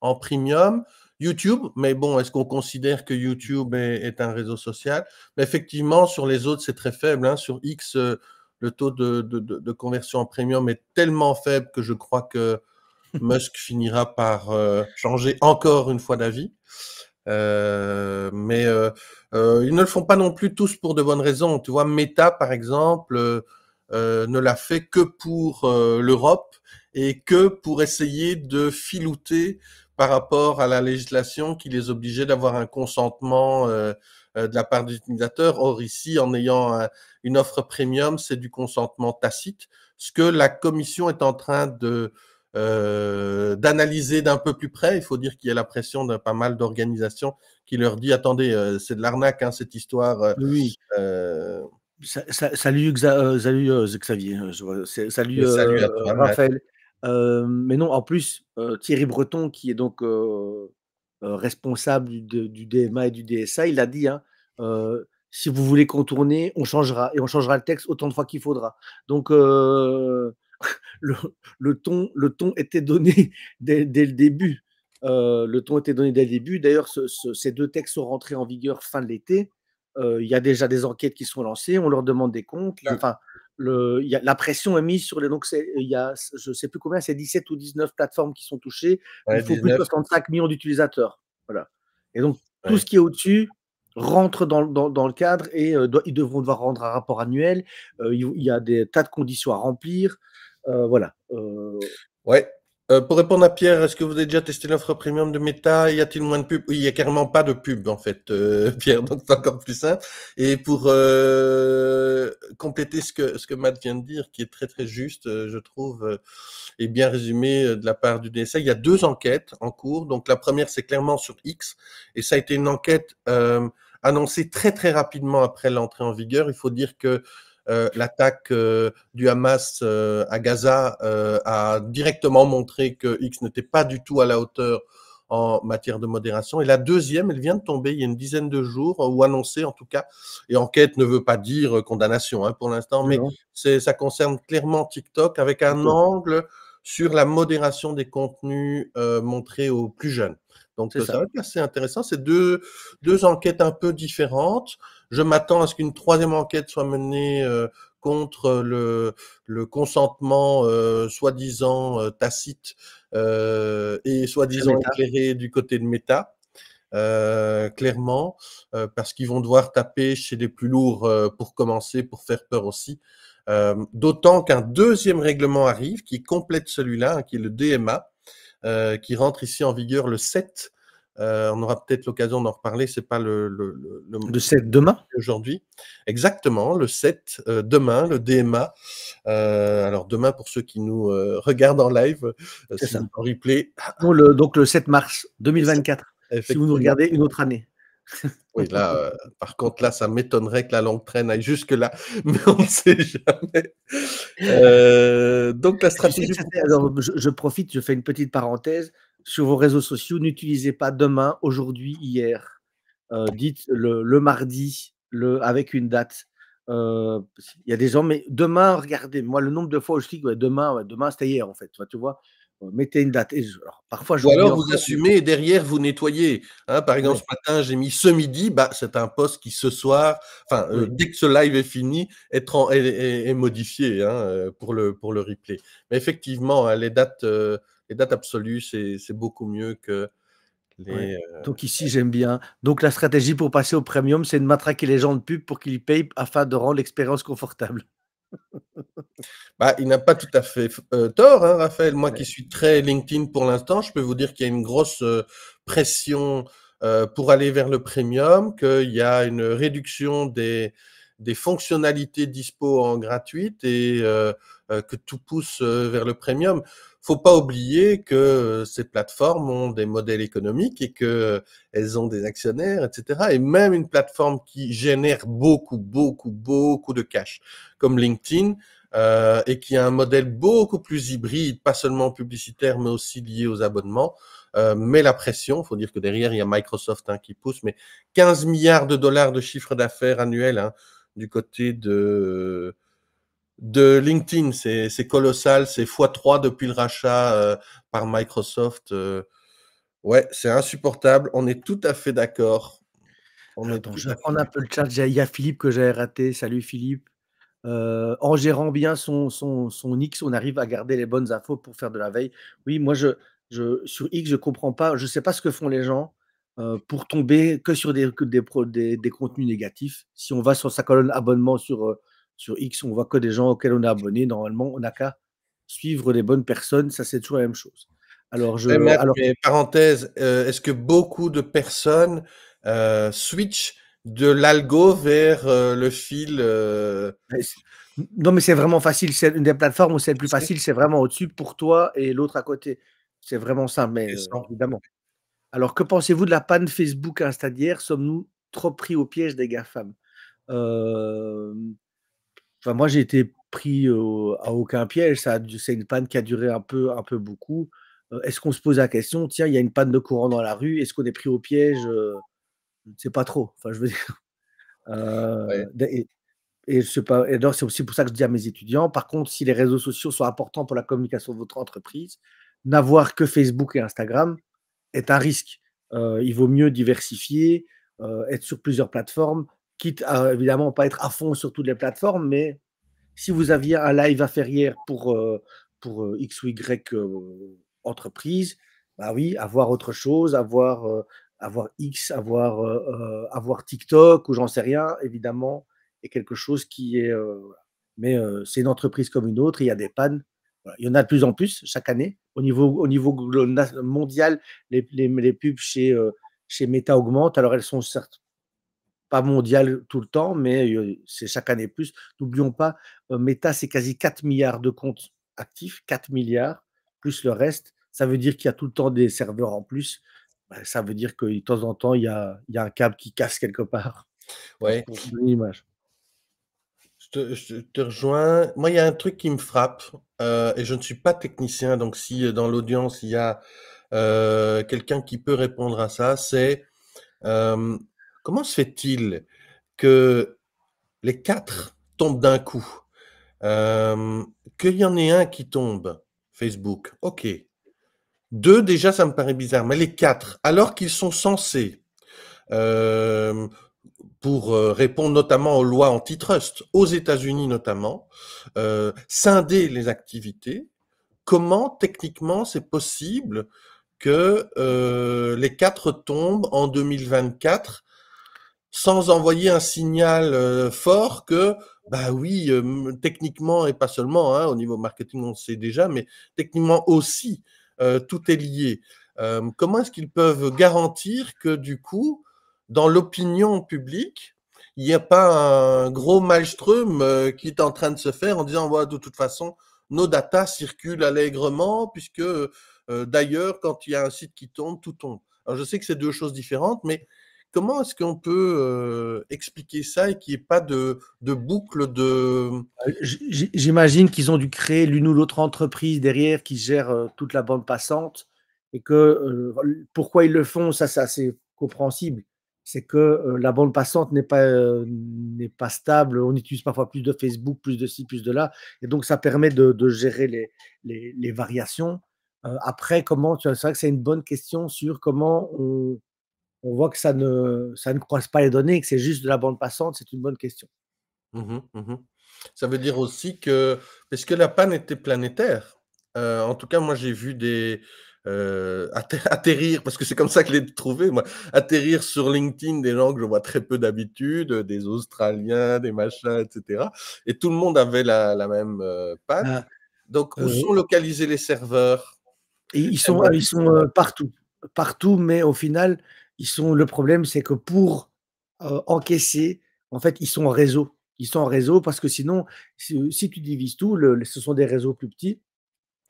en premium. YouTube, mais bon, est-ce qu'on considère que YouTube est, un réseau social mais Effectivement, sur les autres, c'est très faible. Hein. Sur X, euh, le taux de, conversion en premium est tellement faible que je crois que Musk finira par euh, changer encore une fois d'avis. Euh, mais ils ne le font pas non plus tous pour de bonnes raisons. Tu vois, Meta, par exemple, ne l'a fait que pour l'Europe et que pour essayer de filouter par rapport à la législation qui les obligeait d'avoir un consentement euh, euh, de la part des utilisateurs. Or, ici, en ayant une offre premium, c'est du consentement tacite, ce que la commission est en train de euh, d'analyser d'un peu plus près. Il faut dire qu'il y a la pression d'un pas mal d'organisations qui leur dit attendez, c'est de l'arnaque hein, cette histoire. oui. salut, Xavier. salut, salut Raphaël mais non, en plus, Thierry Breton, qui est donc responsable du, DMA et du DSA, il a dit hein, si vous voulez contourner, on changera et on changera le texte autant de fois qu'il faudra. Donc, le, ton, le ton était donné dès, le début. le ton était donné dès le début. D'ailleurs, ces deux textes sont rentrés en vigueur fin de l'été. Il y a déjà des enquêtes qui sont lancées. On leur demande des comptes. Enfin, la pression est mise sur les. Donc, il y a, je ne sais plus combien, c'est 17 ou 19 plateformes qui sont touchées. il faut plus de 65 millions d'utilisateurs. Voilà. Et donc, tout ce qui est au-dessus rentre dans, le cadre et euh, ils devront devoir rendre un rapport annuel. Euh, il y a des tas de conditions à remplir. Euh, voilà. Ouais, euh, pour répondre à Pierre, est-ce que vous avez déjà testé l'offre premium de Meta Y a-t-il moins de pubs Oui, il n'y a carrément pas de pub en fait, euh, Pierre, donc c'est encore plus simple. Et pour euh, compléter ce que, ce que Matt vient de dire, qui est très très juste, euh, je trouve, euh, et bien résumé euh, de la part du DSA, il y a deux enquêtes en cours. Donc la première, c'est clairement sur X, et ça a été une enquête annoncée très très rapidement après l'entrée en vigueur. Il faut dire que euh, l'attaque euh, du Hamas euh, à Gaza a directement montré que X n'était pas du tout à la hauteur en matière de modération. Et la deuxième, elle vient de tomber il y a une dizaine de jours, ou annoncée en tout cas, et enquête ne veut pas dire condamnation hein, pour l'instant, mais ça concerne clairement TikTok avec un angle sur la modération des contenus montrés aux plus jeunes. Donc ça. va être assez intéressant. C'est deux enquêtes un peu différentes. Je m'attends à ce qu'une troisième enquête soit menée euh, contre euh, le, consentement euh, soi-disant tacite et soi-disant éclairé du côté de Meta. clairement, parce qu'ils vont devoir taper chez les plus lourds pour commencer, pour faire peur aussi. D'autant qu'un deuxième règlement arrive qui complète celui-là, hein, qui est le DMA, qui rentre ici en vigueur le 7 euh, on aura peut-être l'occasion d'en reparler, c'est pas le, 7 demain Aujourd'hui. Exactement, le 7 euh, demain, le DMA. Euh, alors demain, pour ceux qui nous regardent en live, c'est en replay. Donc, le, 7 mars 2024, si vous nous regardez une autre année. Oui, là, par contre, là, ça m'étonnerait que la longue traîne aille jusque-là, mais on ne sait jamais. donc, la stratégie. je, profite, je fais une petite parenthèse sur vos réseaux sociaux, n'utilisez pas demain, aujourd'hui, hier. Euh, dites le, mardi le, avec une date. Euh, il y a des gens, mais demain, regardez, moi, le nombre de fois où je dis que demain, demain, c'était hier, en fait. tu vois, euh, mettez une date. parfois, je Ou alors, vous assumez et derrière, vous nettoyez. Hein. par exemple, ce matin, j'ai mis ce midi, bah, c'est un poste qui, ce soir, enfin, dès que ce live est fini, est, modifié hein, pour, le, pour le replay. Mais effectivement, hein, les dates les dates absolues, c'est beaucoup mieux que les, euh, Donc ici, j'aime bien. Donc la stratégie pour passer au premium, c'est de matraquer les gens de pub pour qu'ils payent afin de rendre l'expérience confortable. bah, il n'a pas tout à fait euh, tort, hein, Raphaël. Moi qui suis très LinkedIn pour l'instant, je peux vous dire qu'il y a une grosse euh, pression pour aller vers le premium, qu'il y a une réduction des, des fonctionnalités dispo en gratuite et que tout pousse vers le premium faut pas oublier que euh, ces plateformes ont des modèles économiques et que euh, elles ont des actionnaires, etc. Et même une plateforme qui génère beaucoup, beaucoup, beaucoup de cash, comme LinkedIn, euh, et qui a un modèle beaucoup plus hybride, pas seulement publicitaire, mais aussi lié aux abonnements, euh, met la pression. faut dire que derrière, il y a Microsoft hein, qui pousse, mais 15 milliards de dollars de chiffre d'affaires annuel hein, du côté de de LinkedIn. C'est colossal, c'est x3 depuis le rachat euh, par Microsoft. Euh, ouais, c'est insupportable. On est tout à fait d'accord. On je vais prendre un peu le chat. Il y a Philippe que j'avais raté. Salut Philippe. Euh, en gérant bien son, son, X, on arrive à garder les bonnes infos pour faire de la veille. Oui, moi, je, je sur X, je ne comprends pas. Je ne sais pas ce que font les gens pour tomber que sur des, contenus négatifs. Si on va sur sa colonne abonnement sur sur X, on voit que des gens auxquels on est abonné. Normalement, on n'a qu'à suivre les bonnes personnes. Ça, c'est toujours la même chose. Alors, je. Eh, alors... parenthèse, euh, est-ce que beaucoup de personnes euh, switchent de l'algo vers euh, le fil Non, mais c'est vraiment facile. C'est une des plateformes où c'est le plus facile. C'est vraiment au-dessus pour toi et l'autre à côté. C'est vraiment simple, mais évidemment. Alors, que pensez-vous de la panne Facebook hier Sommes-nous trop pris au piège des GAFAM femmes moi, j'ai été pris à aucun piège. c'est une panne qui a duré un peu, un peu beaucoup. Est-ce qu'on se pose la question Tiens, il y a une panne de courant dans la rue. Est-ce qu'on est pris au piège C'est pas trop. Enfin, je veux dire. pas. Et, c'est aussi pour ça que je dis à mes étudiants. Par contre, si les réseaux sociaux sont importants pour la communication de votre entreprise, n'avoir que Facebook et Instagram est un risque. il vaut mieux diversifier, être sur plusieurs plateformes, quitte à évidemment pas être à fond sur toutes les plateformes, mais si vous aviez un live à faire hier pour, euh, pour euh, X ou Y euh, entreprise, bah oui, avoir autre chose, avoir, avoir X, avoir, avoir TikTok ou j'en sais rien, évidemment, est quelque chose qui est. mais c'est une entreprise comme une autre, il y a des pannes. Il y en a de plus en plus chaque année. Au niveau, au niveau mondial, les, les, les pubs chez, chez Meta augmentent. Alors elles sont certes pas mondial tout le temps, mais c'est chaque année plus. N'oublions pas, Meta, c'est quasi 4 milliards de comptes actifs, 4 milliards, plus le reste. Ça veut dire qu'il y a tout le temps des serveurs en plus. Bah, ça veut dire que de temps en temps, il y a, il y a un câble qui casse quelque part. Ouais. image. Je te, rejoins. Moi, il y a un truc qui me frappe, et je ne suis pas technicien, donc si dans l'audience, il y a quelqu'un qui peut répondre à ça, c'est Comment se fait-il que les quatre tombent d'un coup Qu'il y en ait un qui tombe, Facebook, ok. Deux, déjà, ça me paraît bizarre, mais les quatre, alors qu'ils sont censés, pour euh, répondre notamment aux lois antitrust, aux États-Unis notamment, scinder les activités, comment techniquement c'est possible que les quatre tombent en 2024 sans envoyer un signal euh, fort que, bah oui, techniquement et pas seulement, hein, au niveau marketing on sait déjà, mais techniquement aussi, euh, tout est lié. comment est-ce qu'ils peuvent garantir que du coup, dans l'opinion publique, il n'y a pas un gros maelstrom euh, qui est en train de se faire en disant, voilà, de toute façon, nos datas circulent allègrement, puisque d'ailleurs, quand il y a un site qui tombe, tout tombe. Alors je sais que c'est deux choses différentes, mais Comment est-ce qu'on peut euh, expliquer ça et qu'il n'y ait pas de, boucle de... Euh, j'imagine qu'ils ont dû créer l'une ou l'autre entreprise derrière qui gère euh, toute la bande passante et que pourquoi ils le font, ça c'est assez compréhensible. C'est que la bande passante n'est pas, n'est pas stable. On utilise parfois plus de Facebook, plus de ci, plus de là. Et donc ça permet de, gérer les, les, variations. après, comment, c'est vrai que c'est une bonne question sur comment on on voit que ça ne, ça ne croise pas les données que c'est juste de la bande passante, c'est une bonne question. Mmh mmh ça veut dire aussi que, parce que la panne était planétaire, euh, en tout cas, moi j'ai vu des, euh, atterrir, parce que c'est comme ça que je l'ai trouvé, moi, atterrir sur LinkedIn des gens que je vois très peu d'habitude, des Australiens, des machins, etc. Et tout le monde avait la, même euh, panne. Ah, Donc, où sont localisés les serveurs eh ben, Ils sont, ils sont partout, partout, mais au final, sont, le problème, c'est que pour euh, encaisser, en fait, ils sont en réseau. Ils sont en réseau parce que sinon, si, tu divises tout, ce sont des réseaux plus petits.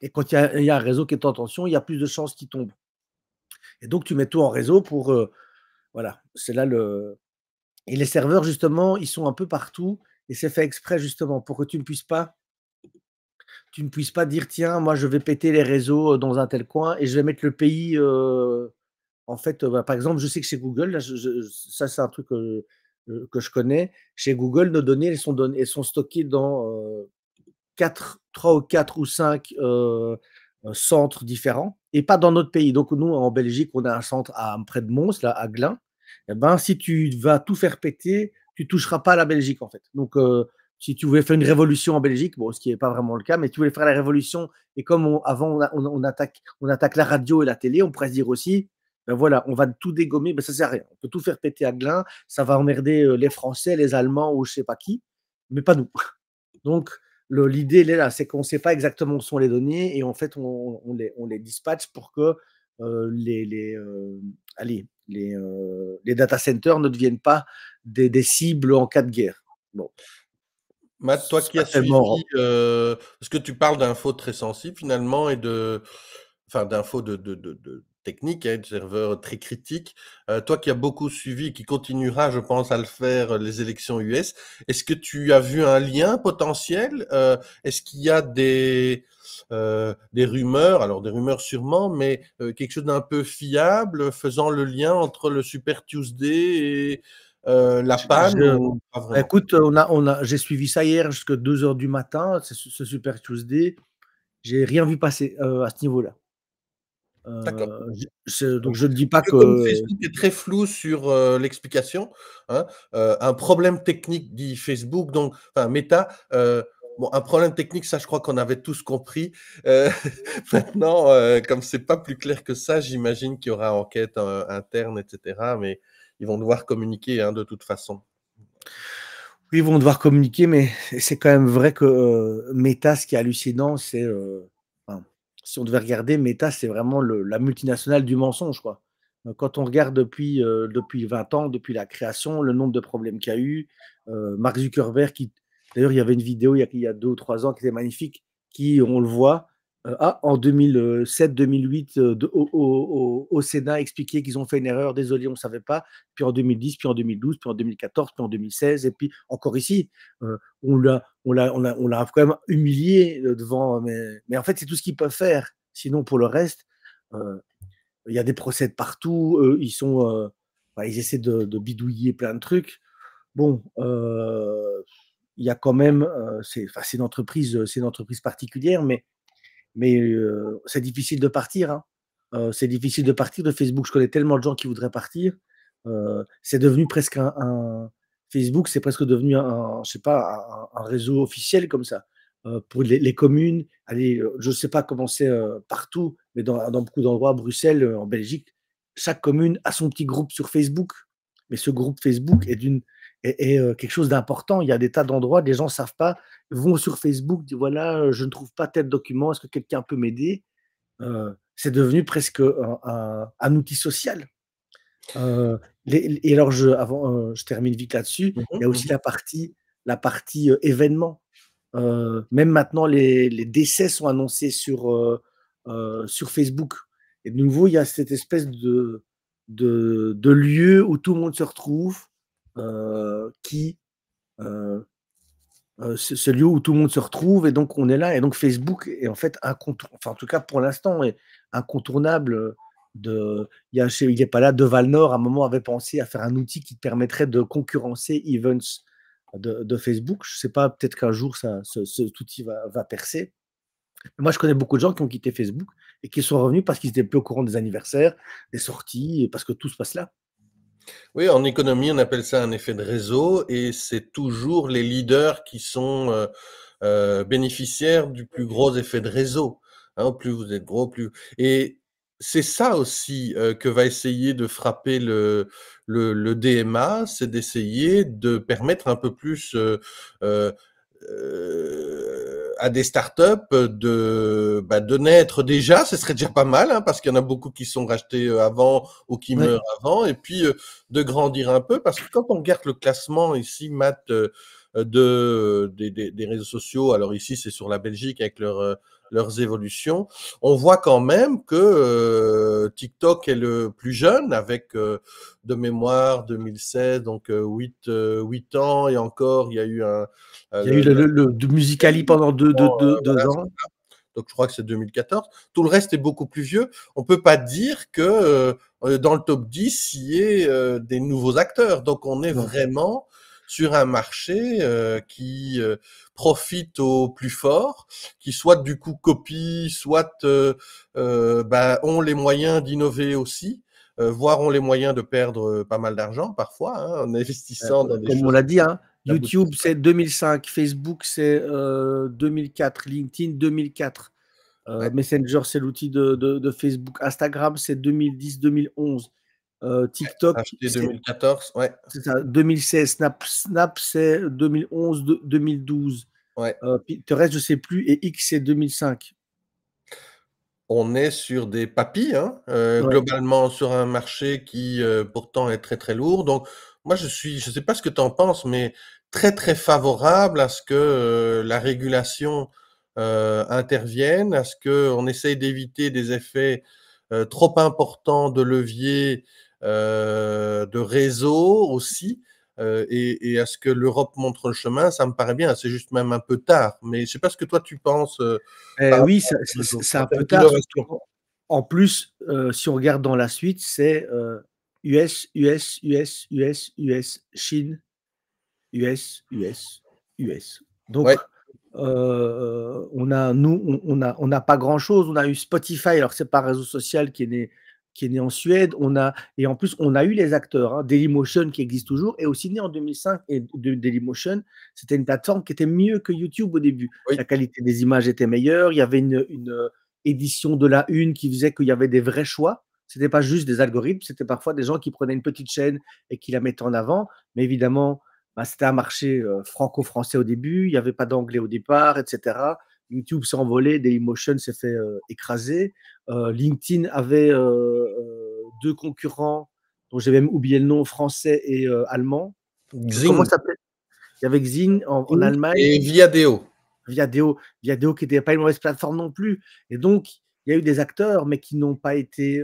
Et quand il y, a un réseau qui est en tension, il y a plus de chances qu'il tombe. Et donc, tu mets tout en réseau pour. Euh, voilà, c'est là le. Et les serveurs, justement, ils sont un peu partout. Et c'est fait exprès, justement, pour que tu ne puisses pas. Tu ne puisses pas dire, tiens, moi, je vais péter les réseaux euh, dans un tel coin et je vais mettre le pays en fait, bah, par exemple, je sais que chez Google, ça c'est un truc que, je connais, chez Google, nos données, elles sont, données, elles sont stockées dans 3 ou 4 ou 5 centres différents et pas dans notre pays. Donc nous, en Belgique, on a un centre à, près de Mons, là, à Glin. et eh ben, si tu vas tout faire péter, tu toucheras pas la Belgique, en fait. Donc, si tu voulais faire une révolution en Belgique, bon, ce qui n'est pas vraiment le cas, mais tu voulais faire la révolution, et comme avant on, attaque, on attaque la radio et la télé, on pourrait se dire aussi, ben voilà, on va tout dégommer, mais ben ça sert à rien. On peut tout faire péter à Glin, ça va emmerder euh, les Français, les Allemands ou je sais pas qui, mais pas nous. Donc l'idée, elle est là, c'est qu'on ne sait pas exactement où sont les données et en fait, on, les, on dispatche pour que euh, les, les, euh, les, data centers ne deviennent pas des, cibles en cas de guerre. Bon. Matt, toi qui as suivi, parce que tu parles d'infos très sensibles finalement et de, enfin d'infos de, de technique, un hein, serveur très critique. Euh, toi qui as beaucoup suivi, qui continuera, je pense, à le faire, euh, les élections US, est-ce que tu as vu un lien potentiel euh, Est-ce qu'il y a des, des rumeurs, alors des rumeurs sûrement, mais quelque chose d'un peu fiable faisant le lien entre le Super Tuesday et, la panne Écoute, on a, on a, j'ai suivi ça hier jusqu'à 2h du matin, ce, Super Tuesday. J'ai rien vu passer à ce niveau-là. D'accord. Euh, donc je ne dis pas que. Facebook est très flou sur l'explication. Hein, un problème technique, dit Facebook, donc enfin, Meta. Bon, un problème technique, ça, je crois qu'on avait tous compris. maintenant, comme c'est pas plus clair que ça, j'imagine qu'il y aura enquête interne, etc. Mais ils vont devoir communiquer hein, de toute façon. Oui, ils vont devoir communiquer, mais c'est quand même vrai que Meta, ce qui est hallucinant, c'est si on devait regarder, Meta, c'est vraiment la multinationale du mensonge. Quoi. Quand on regarde depuis, euh, depuis 20 ans, depuis la création, le nombre de problèmes qu'il y a eu, euh, Mark Zuckerberg, qui d'ailleurs, il y avait une vidéo il y, a, deux ou trois ans qui était magnifique, qui, on le voit, euh, ah, en 2007-2008, euh, au, au, au, Sénat, expliquer qu'ils ont fait une erreur, désolé, on ne savait pas, puis en 2010, puis en 2012, puis en 2014, puis en 2016, et puis encore ici, on l'a on l'a, on, quand même humilié euh, devant. Euh, mais, en fait, c'est tout ce qu'ils peuvent faire. Sinon, pour le reste, euh, il y a des procès partout. ils sont, ils essaient de, bidouiller plein de trucs. Bon, il y a quand même, c'est, une entreprise, c'est une entreprise particulière, mais, mais c'est difficile de partir. Hein. c'est difficile de partir de Facebook. Je connais tellement de gens qui voudraient partir. c'est devenu presque un Facebook, c'est presque devenu un, pas, un, réseau officiel comme ça euh, pour les, communes. Allez, euh, je ne sais pas comment c'est euh, partout, mais dans, beaucoup d'endroits, Bruxelles, en Belgique, chaque commune a son petit groupe sur Facebook. Mais ce groupe Facebook est, d'une, est, quelque chose d'important. Il y a des tas d'endroits, des gens ne savent pas, vont sur Facebook, disent voilà, je ne trouve pas tel document, est-ce que quelqu'un peut m'aider C'est devenu presque un outil social et alors, je, avant, je termine vite là-dessus. Mmh il y a aussi mmh la partie, la partie événement. même maintenant, les, décès sont annoncés sur, sur Facebook. Et de nouveau, il y a cette espèce de, de, lieu où tout le monde se retrouve, qui, ce, lieu où tout le monde se retrouve, et donc on est là. Et donc Facebook est en fait incontournable, enfin en tout cas pour l'instant, est incontournable de, il, y a, il est pas là, de Valnor, à un moment, avait pensé à faire un outil qui permettrait de concurrencer Events de, Facebook. Je ne sais pas, peut-être qu'un jour, ce, cet outil va, percer. Moi, je connais beaucoup de gens qui ont quitté Facebook et qui sont revenus parce qu'ils étaient plus au courant des anniversaires, des sorties, parce que tout se passe là. Oui, en économie, on appelle ça un effet de réseau et c'est toujours les leaders qui sont euh, euh, bénéficiaires du plus gros effet de réseau. Hein. plus vous êtes gros, plus. Et c'est ça aussi que va essayer de frapper le, DMA, c'est d'essayer de permettre un peu plus à des startups de, bah, de naître déjà, ce serait déjà pas mal, hein, parce qu'il y en a beaucoup qui sont rachetés avant ou qui meurent avant, et puis de grandir un peu, parce que quand on regarde le classement ici, Matt, de, des, des réseaux sociaux, alors ici c'est sur la Belgique avec leur leurs évolutions, on voit quand même que euh, TikTok est le plus jeune avec euh, de mémoire 2016, donc 8, euh, 8, ans et encore, il y a eu un... il y a eu le, le, Musicali pendant 2 ans. Donc je crois que c'est 2014. Tout le reste est beaucoup plus vieux. On peut pas dire que dans le top 10, il y ait des nouveaux acteurs. Donc on est vraiment sur un marché euh, qui euh, profite aux plus forts, qui soit du coup copie, soit euh, ben, ont les moyens d'innover aussi. voire ont les moyens de perdre pas mal d'argent parfois hein, en investissant dans des Comme on l'a dit, hein, YouTube c'est 2005, Facebook c'est 2004, LinkedIn 2004. Messenger, c'est l'outil de, de, Facebook. Instagram, c'est 2010-2011. Euh, TikTok. 2014, C'est 2016. Snap, Snap c'est 2011, 2012. Ouais. Euh, Pinterest, je ne sais plus. Et X, c'est 2005. On est sur des papilles, hein, euh, globalement sur un marché qui pourtant est très très lourd. Donc, moi, je suis, je ne sais pas ce que tu en penses, mais très très favorable à ce que la régulation intervienne, à ce qu'on essaye d'éviter des effets trop importants de levier euh, de réseau aussi. Euh, et, à ce que l'Europe montre le chemin, ça me paraît bien. C'est juste même un peu tard. Mais je ne sais pas ce que toi tu penses. Euh, eh oui, c'est un peu tard. En plus, si on regarde dans la suite, c'est US, US, US, US, US, Chine, US, US, US. Donc, on a, nous, on n'a on a pas grand-chose. On a eu Spotify, alors c'est pas un réseau social qui est né qui est né en Suède. On a, et en plus, on a eu les acteurs. Hein, Dailymotion qui existe toujours et aussi né en 2005. Et de, Dailymotion, c'était une plateforme qui était mieux que YouTube au début. La qualité des images était meilleure. Il y avait une, euh, édition de la une qui faisait qu'il y avait des vrais choix. C'était pas juste des algorithmes, c'était parfois des gens qui prenaient une petite chaîne et qui la mettaient en avant. Mais évidemment, bah, c'était un marché euh, franco-français au début. Il n'y avait pas d'anglais au départ, etc. YouTube s'est envolé, Dailymotion s'est fait euh, écraser. Euh, LinkedIn avait euh, euh, deux concurrents, dont j'ai même oublié le nom, français et allemand. Xing. Comment s'appelle Il y avait Xing en, Allemagne. Et Viadeo. Viadeo, qui n'était pas une mauvaise plateforme non plus. Et donc, il y a eu des acteurs, mais qui n'ont pas été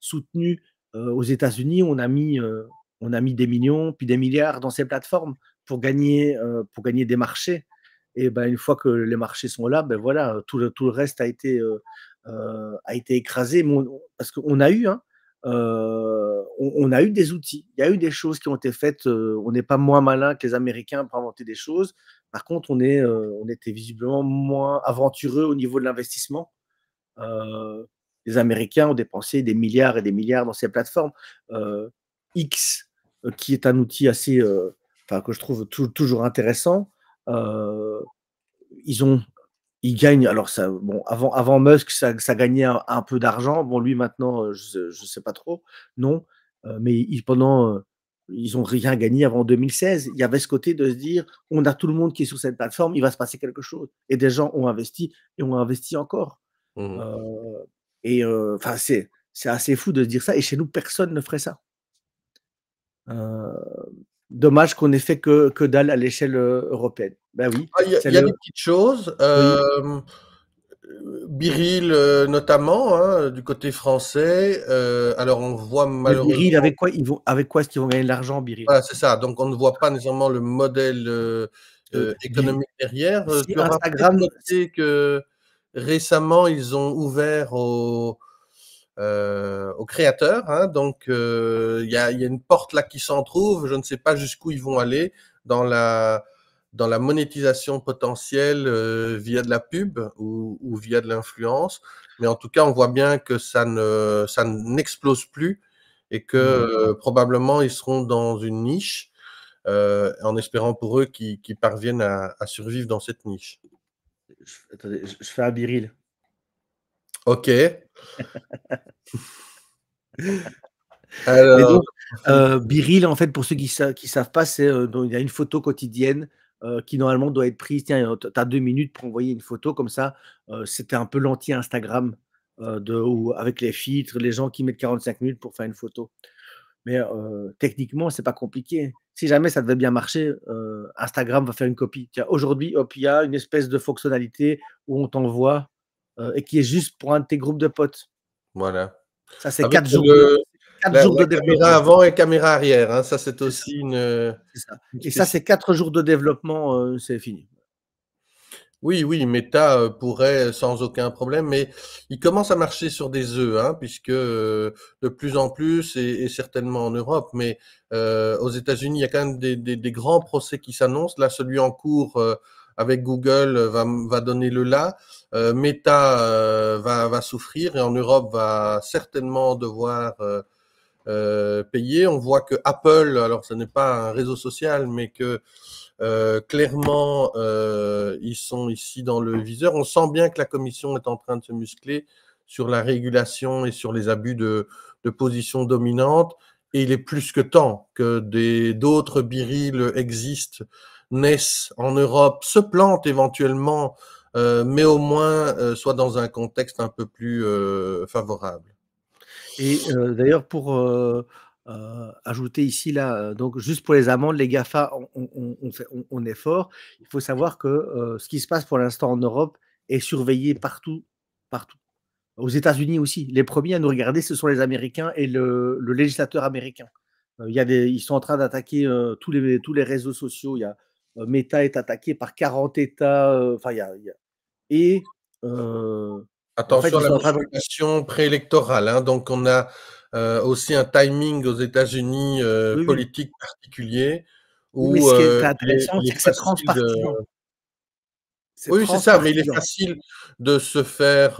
soutenus aux États-Unis. On, a mis, on a mis des millions, puis des milliards dans ces plateformes pour gagner, pour gagner des marchés. Et ben, une fois que les marchés sont là, ben voilà, tout le, tout le reste a été, euh, a été écrasé, parce qu'on a eu, hein, euh, on, a eu des outils, il y a eu des choses qui ont été faites. Euh, on n'est pas moins malin que les Américains pour inventer des choses. Par contre, on, est, on était visiblement moins aventureux au niveau de l'investissement. les Américains ont dépensé des milliards et des milliards dans ces plateformes. X, qui est un outil assez, que je trouve toujours intéressant, ils ont il gagne. Alors, ça, bon, avant, avant Musk, ça, gagnait un, peu d'argent. Bon, lui, maintenant, euh, je ne sais pas trop, non. Euh, mais il, pendant, euh, ils n'ont rien gagné avant 2016. Il y avait ce côté de se dire on a tout le monde qui est sur cette plateforme, il va se passer quelque chose. Et des gens ont investi et ont investi encore. Mmh. et enfin, c'est assez fou de se dire ça. Et chez nous, personne ne ferait ça dommage qu'on ait fait que, dalle à l'échelle euh, européenne. Ben oui. Ah, il y, a, des petites choses. Euh, Biril, euh, notamment, hein, du côté français. alors, on voit malheureusement. Biril, avec quoi, ils vont, avec quoi est-ce qu'ils vont gagner de l'argent, Biril C'est ça. Donc, on ne voit pas nécessairement le modèle économique derrière. Sur Instagram. que récemment, ils ont ouvert au euh, aux créateurs. Hein. donc, euh, il y, a, une porte là qui s'en trouve. Je ne sais pas jusqu'où ils vont aller dans la, dans la monétisation potentielle euh, via de la pub ou, via de l'influence. Mais en tout cas, on voit bien que ça ne ça n'explose plus et que mmh. euh, probablement ils seront dans une niche. en espérant pour eux qu'ils parviennent à, survivre dans cette niche. Je, attendez, je, fais un biril. Ok. Euh, euh, Biril, en fait, pour ceux qui ne savent pas, c'est euh, il y a une photo quotidienne qui normalement doit être prise. Tiens, tu as deux minutes pour envoyer une photo comme ça. C'était un peu l'anti-Instagram avec les filtres, les gens qui mettent 45 minutes pour faire une photo. Mais techniquement, c'est pas compliqué. Si jamais ça devait bien marcher, Instagram va faire une copie. aujourd'hui, il y a une espèce de fonctionnalité où on t'envoie euh, et qui est juste pour un de tes groupes de potes. Voilà. Ça, c'est ah quatre jours. Quatre jours de caméra avant et caméra arrière, hein. ça c'est aussi euh, une. Et ça, c'est quatre jours de développement, euh, c'est fini. Oui, oui, Meta pourrait sans aucun problème, mais il commence à marcher sur des œufs, hein, puisque de plus en plus, et, certainement en Europe, mais aux États-Unis, il y a quand même des, grands procès qui s'annoncent. Là, celui en cours avec Google va donner le là. Euh, Meta euh, va, va, souffrir et en Europe va certainement devoir euh, euh, payer. On voit que Apple, alors ce n'est pas un réseau social, mais que clairement ils sont ici dans le viseur. On sent bien que la Commission est en train de se muscler sur la régulation et sur les abus de, de position dominante. Et il est plus que temps que d'autres birils existent, naissent en Europe, se plantent éventuellement euh, mais au moins euh, soit dans un contexte un peu plus euh, favorable. Et d'ailleurs, pour ajouter ici, là, donc juste pour les amendes, les GAFA, on, est fort. Il faut savoir que ce qui se passe pour l'instant en Europe est surveillé partout, partout. Aux États-Unis aussi. Les premiers à nous regarder, ce sont les Américains et le, législateur américain. Il y a des, ils sont en train d'attaquer tous, les, tous les réseaux sociaux. Il y a Meta est attaqué par 40 États. Enfin, y, a, Et. Attention à la préélectorale. Hein, donc, on a aussi un timing aux États-Unis politique particulier. Où, mais ce qui est intéressant, c'est que c'est transpartisan. Oui, c'est ça, mais il est facile de se faire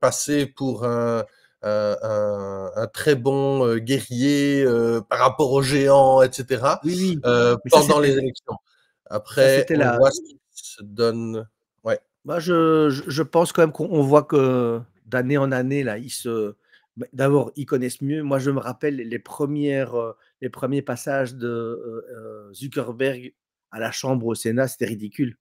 passer pour un, euh, un, très bon euh, guerrier euh, par rapport aux géants, etc. pendant les élections. Après, on voit ce qui se donne. Ouais. moi je, je pense quand même qu'on voit que d'année en année, là, il se. Bah, d'abord, ils connaissent mieux. Moi, je me rappelle les, premières, les premiers passages de Zuckerberg à la Chambre au Sénat, c'était ridicule.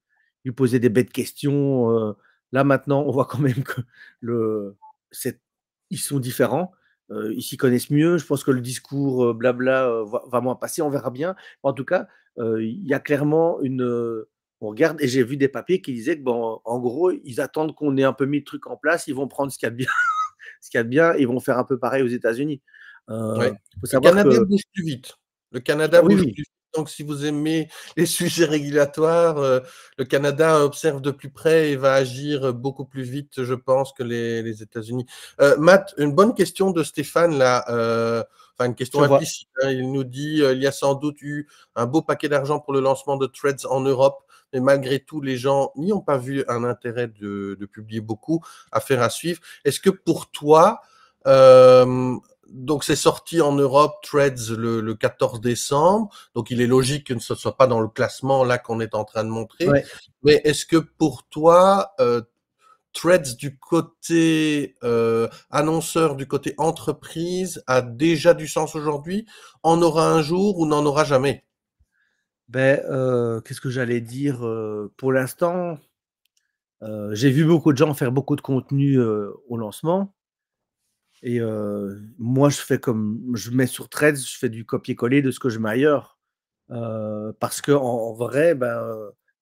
Il posait des bêtes questions. là, maintenant, on voit quand même que le, cette ils sont différents. ils s'y connaissent mieux. Je pense que le discours blabla va, moins passer, on verra bien. En tout cas, il y a clairement une. on regarde, et j'ai vu des papiers qui disaient que, bon, en gros, ils attendent qu'on ait un peu mis le truc en place, ils vont prendre ce qu'il y a de bien, ce a bien, ils vont faire un peu pareil aux États-Unis. le Canada bouge plus vite. Le Canada ah bouge plus vite. Donc, si vous aimez les sujets régulatoires, euh, le Canada observe de plus près et va agir euh, beaucoup plus vite, je pense, que les, États-Unis. Euh, Matt, une bonne question de Stéphane, là. Enfin, une question implicite. Hein. il nous dit il y a sans doute eu un beau paquet d'argent pour le lancement de Threads en Europe, mais malgré tout, les gens n'y ont pas vu un intérêt de, publier beaucoup. Affaire à suivre. Est-ce que pour toi, donc c'est sorti en Europe, Threads, le, 14 décembre. Donc il est logique que ce ne soit pas dans le classement là qu'on est en train de montrer. Mais est-ce que pour toi, euh, Threads du côté euh, annonceur, du côté entreprise, a déjà du sens aujourd'hui En aura un jour ou n'en aura jamais ben, euh, Qu'est-ce que j'allais dire Pour l'instant, j'ai vu beaucoup de gens faire beaucoup de contenu au lancement. Et moi, je fais comme je mets sur Threads je fais du copier-coller de ce que je mets ailleurs. parce que en, vrai, ben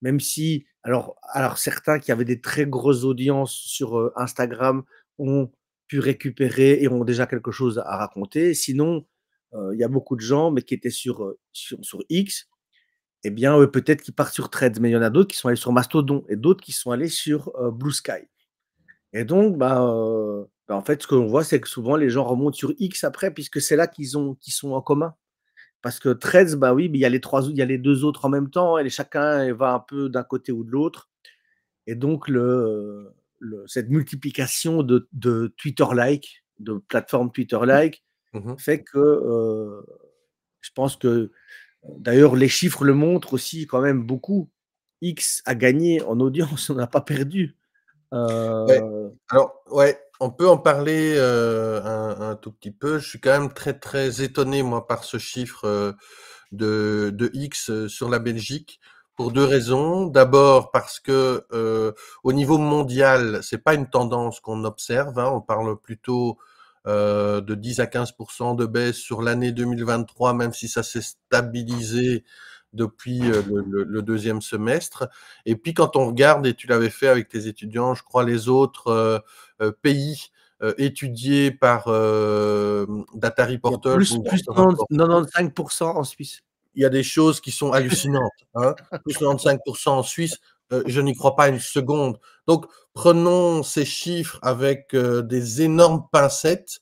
même si, alors, alors certains qui avaient des très grosses audiences sur Instagram ont pu récupérer et ont déjà quelque chose à raconter. Sinon, il y a beaucoup de gens, mais qui étaient sur, sur, X, et eh bien, peut-être qu'ils partent sur Threads, mais il y en a d'autres qui sont allés sur Mastodon et d'autres qui sont allés sur Blue Sky. Et donc, bah, bah, en fait, ce que l'on voit, c'est que souvent les gens remontent sur X après, puisque c'est là qu'ils ont, sont en commun. Parce que 13, bah oui, mais il y a les trois, il y a les deux autres en même temps, et chacun va un peu d'un côté ou de l'autre. Et donc le, cette multiplication de, Twitter-like, de plateformes mmh. Twitter-like, mmh fait que euh, je pense que d'ailleurs les chiffres le montrent aussi quand même beaucoup. X a gagné en audience, on n'a pas perdu. Euh Alors, ouais, on peut en parler euh, un, tout petit peu. Je suis quand même très très étonné moi par ce chiffre euh, de, X euh, sur la Belgique pour deux raisons. D'abord parce que au niveau mondial, c'est pas une tendance qu'on observe. Hein. On parle plutôt de 10 à 15 de baisse sur l'année 2023, même si ça s'est stabilisé depuis euh, le, deuxième semestre. Et puis quand on regarde, et tu l'avais fait avec tes étudiants, je crois, les autres euh, euh, pays étudiés par Data Reporter. Plus, 95% en Suisse. Il y a des choses qui sont hallucinantes. Hein. plus 95% en Suisse, je n'y crois pas une seconde. Donc, prenons ces chiffres avec des énormes pincettes.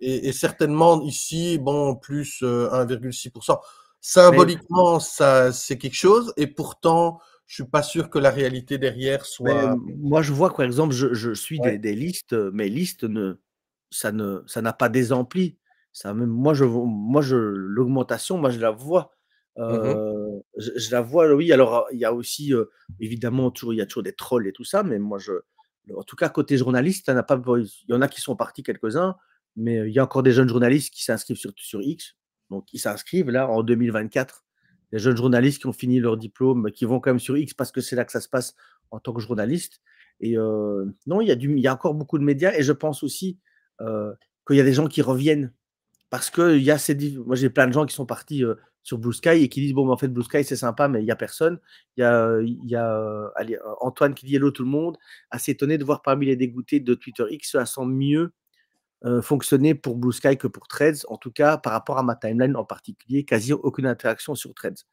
Et, certainement ici, bon, plus 1,6%. Symboliquement, ça, c'est quelque chose, et pourtant, je suis pas sûr que la réalité derrière soit. moi, je vois, par exemple, je, suis des, listes, euh, mais listes ne, ça ne, ça n'a pas désampli. Ça, même, moi, je, moi, je, l'augmentation, moi, je la vois. Mmh euh, je, la vois, oui. Alors, euh, il y a aussi, évidemment, toujours, il y a toujours des trolls et tout ça, mais moi, je, en tout cas, côté journaliste, il y en a, il y en a qui sont partis quelques-uns, mais il y a encore des jeunes journalistes qui s'inscrivent sur, sur X. Donc, ils s'inscrivent là en 2024. Les jeunes journalistes qui ont fini leur diplôme, qui vont quand même sur X parce que c'est là que ça se passe en tant que journaliste. Et euh, non, il y, a du, il y a encore beaucoup de médias. Et je pense aussi euh, qu'il y a des gens qui reviennent. Parce que il y a ces, moi, j'ai plein de gens qui sont partis euh, sur Blue Sky et qui disent Bon, en fait, Blue Sky, c'est sympa, mais il n'y a personne. Il y a, y a Antoine qui dit Hello tout le monde. Assez étonné de voir parmi les dégoûtés de Twitter X, ça sent mieux euh, fonctionner pour Blue Sky que pour Threads, en tout cas par rapport à ma timeline en particulier, quasi aucune interaction sur Threads.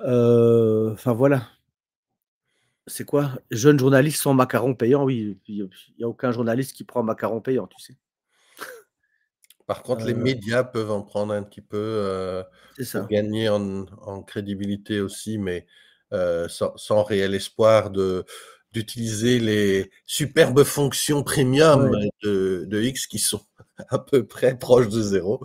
Euh, enfin voilà. C'est quoi Jeune journaliste sans macarons payant, oui, il n'y euh, a aucun journaliste qui prend un macaron payant, tu sais. Par contre, les médias peuvent en prendre un petit peu pour gagner en, crédibilité aussi, mais sans, réel espoir de, d'utiliser les superbes fonctions premium de, X qui sont à peu près proches de zéro.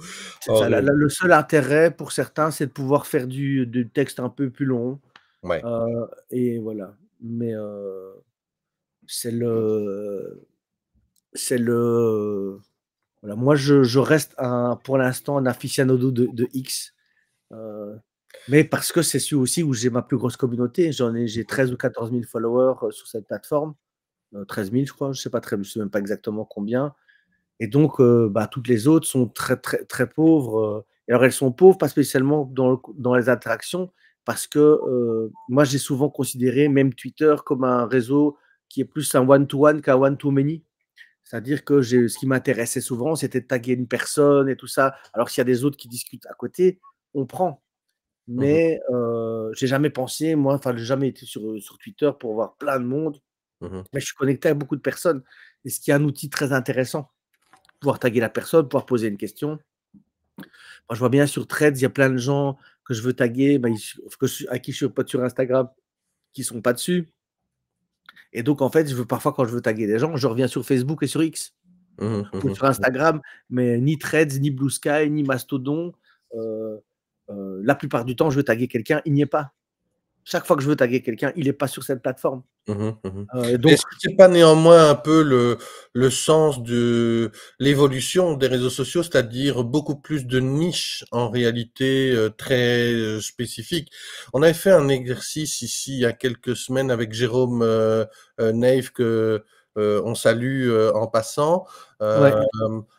Euh, le seul intérêt pour certains, c'est de pouvoir faire du, texte un peu plus long. Euh, et voilà. Mais euh, c'est le. C'est le. Moi, je, reste un, pour l'instant un aficionado de, X. Mais parce que c'est celui aussi où j'ai ma plus grosse communauté. J'en ai, j'ai 13 ou 14 000 followers euh, sur cette plateforme. 13 euh, 000, je crois. Je sais pas très, sais même pas exactement combien. Et donc, euh, bah, toutes les autres sont très, très, très pauvres. Et alors, elles sont pauvres pas spécialement dans, les interactions, parce que moi, j'ai souvent considéré même Twitter comme un réseau qui est plus un one-to-one qu'un one-to-many. C'est-à-dire que ce qui m'intéressait souvent, c'était de taguer une personne et tout ça. Alors, s'il y a des autres qui discutent à côté, on prend. Mmh mais je n'ai j'ai jamais pensé, moi, enfin, j'ai jamais été sur, Twitter pour voir plein de monde, mmh mais je suis connecté à beaucoup de personnes, et ce qui est un outil très intéressant, pouvoir taguer la personne, pouvoir poser une question. Moi, je vois bien sur Threads, il y a plein de gens que je veux taguer, bah, que je, à qui je suis pas sur Instagram, qui sont pas dessus. Et donc, en fait, je veux, parfois, quand je veux taguer des gens, je reviens sur Facebook et sur X. pour mmh sur Instagram, mais ni Threads, ni Blue Sky, ni Mastodon. Euh, la plupart du temps, je veux taguer quelqu'un, il n'y est pas. Chaque fois que je veux taguer quelqu'un, il n'est pas sur cette plateforme. Mmh mmh euh, donc... Est-ce que c'est pas néanmoins un peu le, sens de l'évolution des réseaux sociaux, c'est-à-dire beaucoup plus de niches en réalité euh, très spécifiques On avait fait un exercice ici il y a quelques semaines avec Jérôme Neif que euh, on salue euh, en passant. Euh,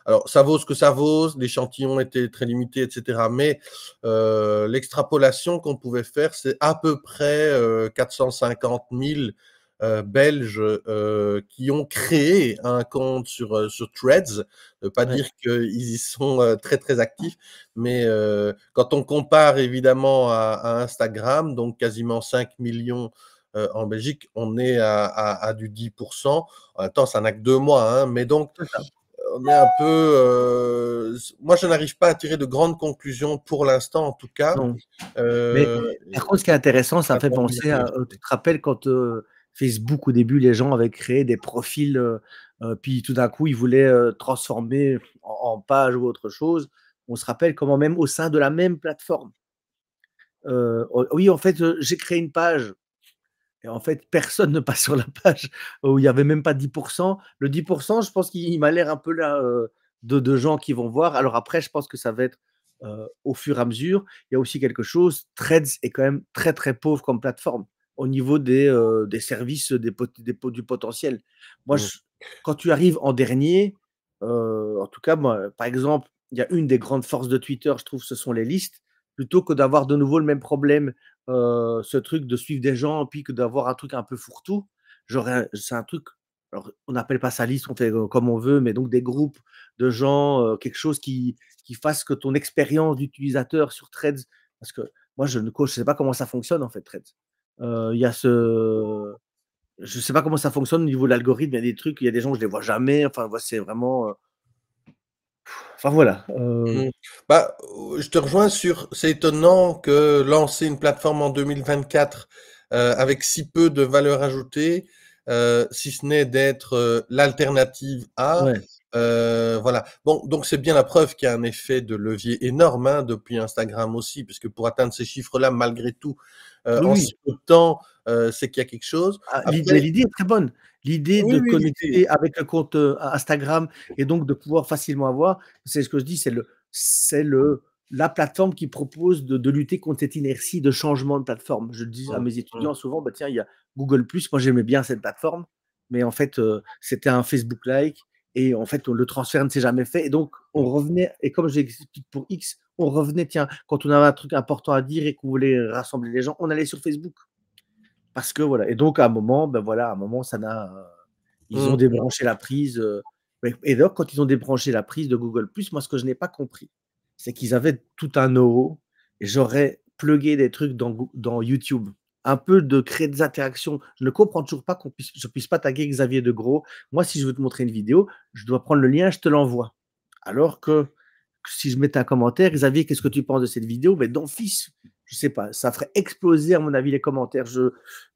alors, ça vaut ce que ça vaut, l'échantillon était très limité, etc. Mais l'extrapolation qu'on pouvait faire, c'est à peu près 450 000 Belges qui ont créé un compte sur, sur Threads. Ne pas dire qu'ils y sont très, très actifs. Mais quand on compare évidemment à, à Instagram, donc quasiment 5 millions euh, en Belgique, on est à, du 10%. En même ça n'a que deux mois, hein, mais donc euh, on est un peu. Euh, moi, je n'arrive pas à tirer de grandes conclusions pour l'instant, en tout cas. mais par contre, ce qui est intéressant, ça ah, fait penser à. Tu te rappelles quand Facebook, au début, les gens avaient créé des profils, puis tout d'un coup, ils voulaient transformer en, page ou autre chose. On se rappelle comment même au sein de la même plateforme. Oh, oui, en fait, j'ai créé une page et en fait, personne ne passe sur la page où il n'y avait même pas 10%. Le 10%, je pense qu'il m'a l'air un peu là euh, de, gens qui vont voir. Alors après, je pense que ça va être euh, au fur et à mesure. Il y a aussi quelque chose, Threads est quand même très très pauvre comme plateforme au niveau des, euh, services des, du potentiel. Moi, mmh. quand tu arrives en dernier, en tout cas, moi, par exemple, il y a une des grandes forces de Twitter, je trouve, ce sont les listes plutôt que d'avoir de nouveau le même problème euh, ce truc de suivre des gens, puis que d'avoir un truc un peu fourre-tout. C'est un truc, alors, on n'appelle pas sa liste, on fait euh, comme on veut, mais donc des groupes de gens, euh, quelque chose qui, qui fasse que ton expérience d'utilisateur sur Threads, parce que moi, je ne je sais pas comment ça fonctionne en fait, Threads. Il y a ce. Je ne sais pas comment ça fonctionne au niveau de l'algorithme. Il y a des trucs, il y a des gens je ne les vois jamais. Enfin, c'est vraiment. Enfin voilà. Euh. Mmh. Bah, euh, je te rejoins sur. C'est étonnant que lancer une plateforme en 2024 euh, avec si peu de valeur ajoutée, si ce n'est d'être l'alternative à. voilà. Bon, donc c'est bien la preuve qu'il y a un effet de levier énorme hein, depuis Instagram aussi, puisque pour atteindre ces chiffres-là, malgré tout, en si de temps, c'est qu'il y a quelque chose. Ah, l'idée est très bonne. L'idée de connecter avec le compte euh, Instagram et donc de pouvoir facilement avoir, c'est ce que je dis, c'est le, c'est le, la plateforme qui propose de, lutter contre cette inertie de changement de plateforme. Je dis à mmh, mes mmh. étudiants souvent, bah tiens, il y a Google ⁇ moi j'aimais bien cette plateforme, mais en fait euh, c'était un Facebook like, et en fait le transfert ne s'est jamais fait, et donc on mmh. revenait, et comme j'explique pour X, on revenait, tiens, quand on avait un truc important à dire et qu'on voulait rassembler les gens, on allait sur Facebook. Parce que voilà. Et donc, à un moment, ben voilà, à un moment, ça n'a. Euh, ils ont mmh. débranché la prise. Euh, et donc, quand ils ont débranché la prise de Google, moi, ce que je n'ai pas compris, c'est qu'ils avaient tout un no et j'aurais plugué des trucs dans, YouTube. Un peu de créer des interactions. Je ne comprends toujours pas qu'on puisse, je puisse pas taguer Xavier de Gros. Moi, si je veux te montrer une vidéo, je dois prendre le lien, je te l'envoie. Alors que si je mets un commentaire, Xavier, qu'est-ce que tu penses de cette vidéo Mais ben, fils, je ne sais pas, ça ferait exploser à mon avis les commentaires.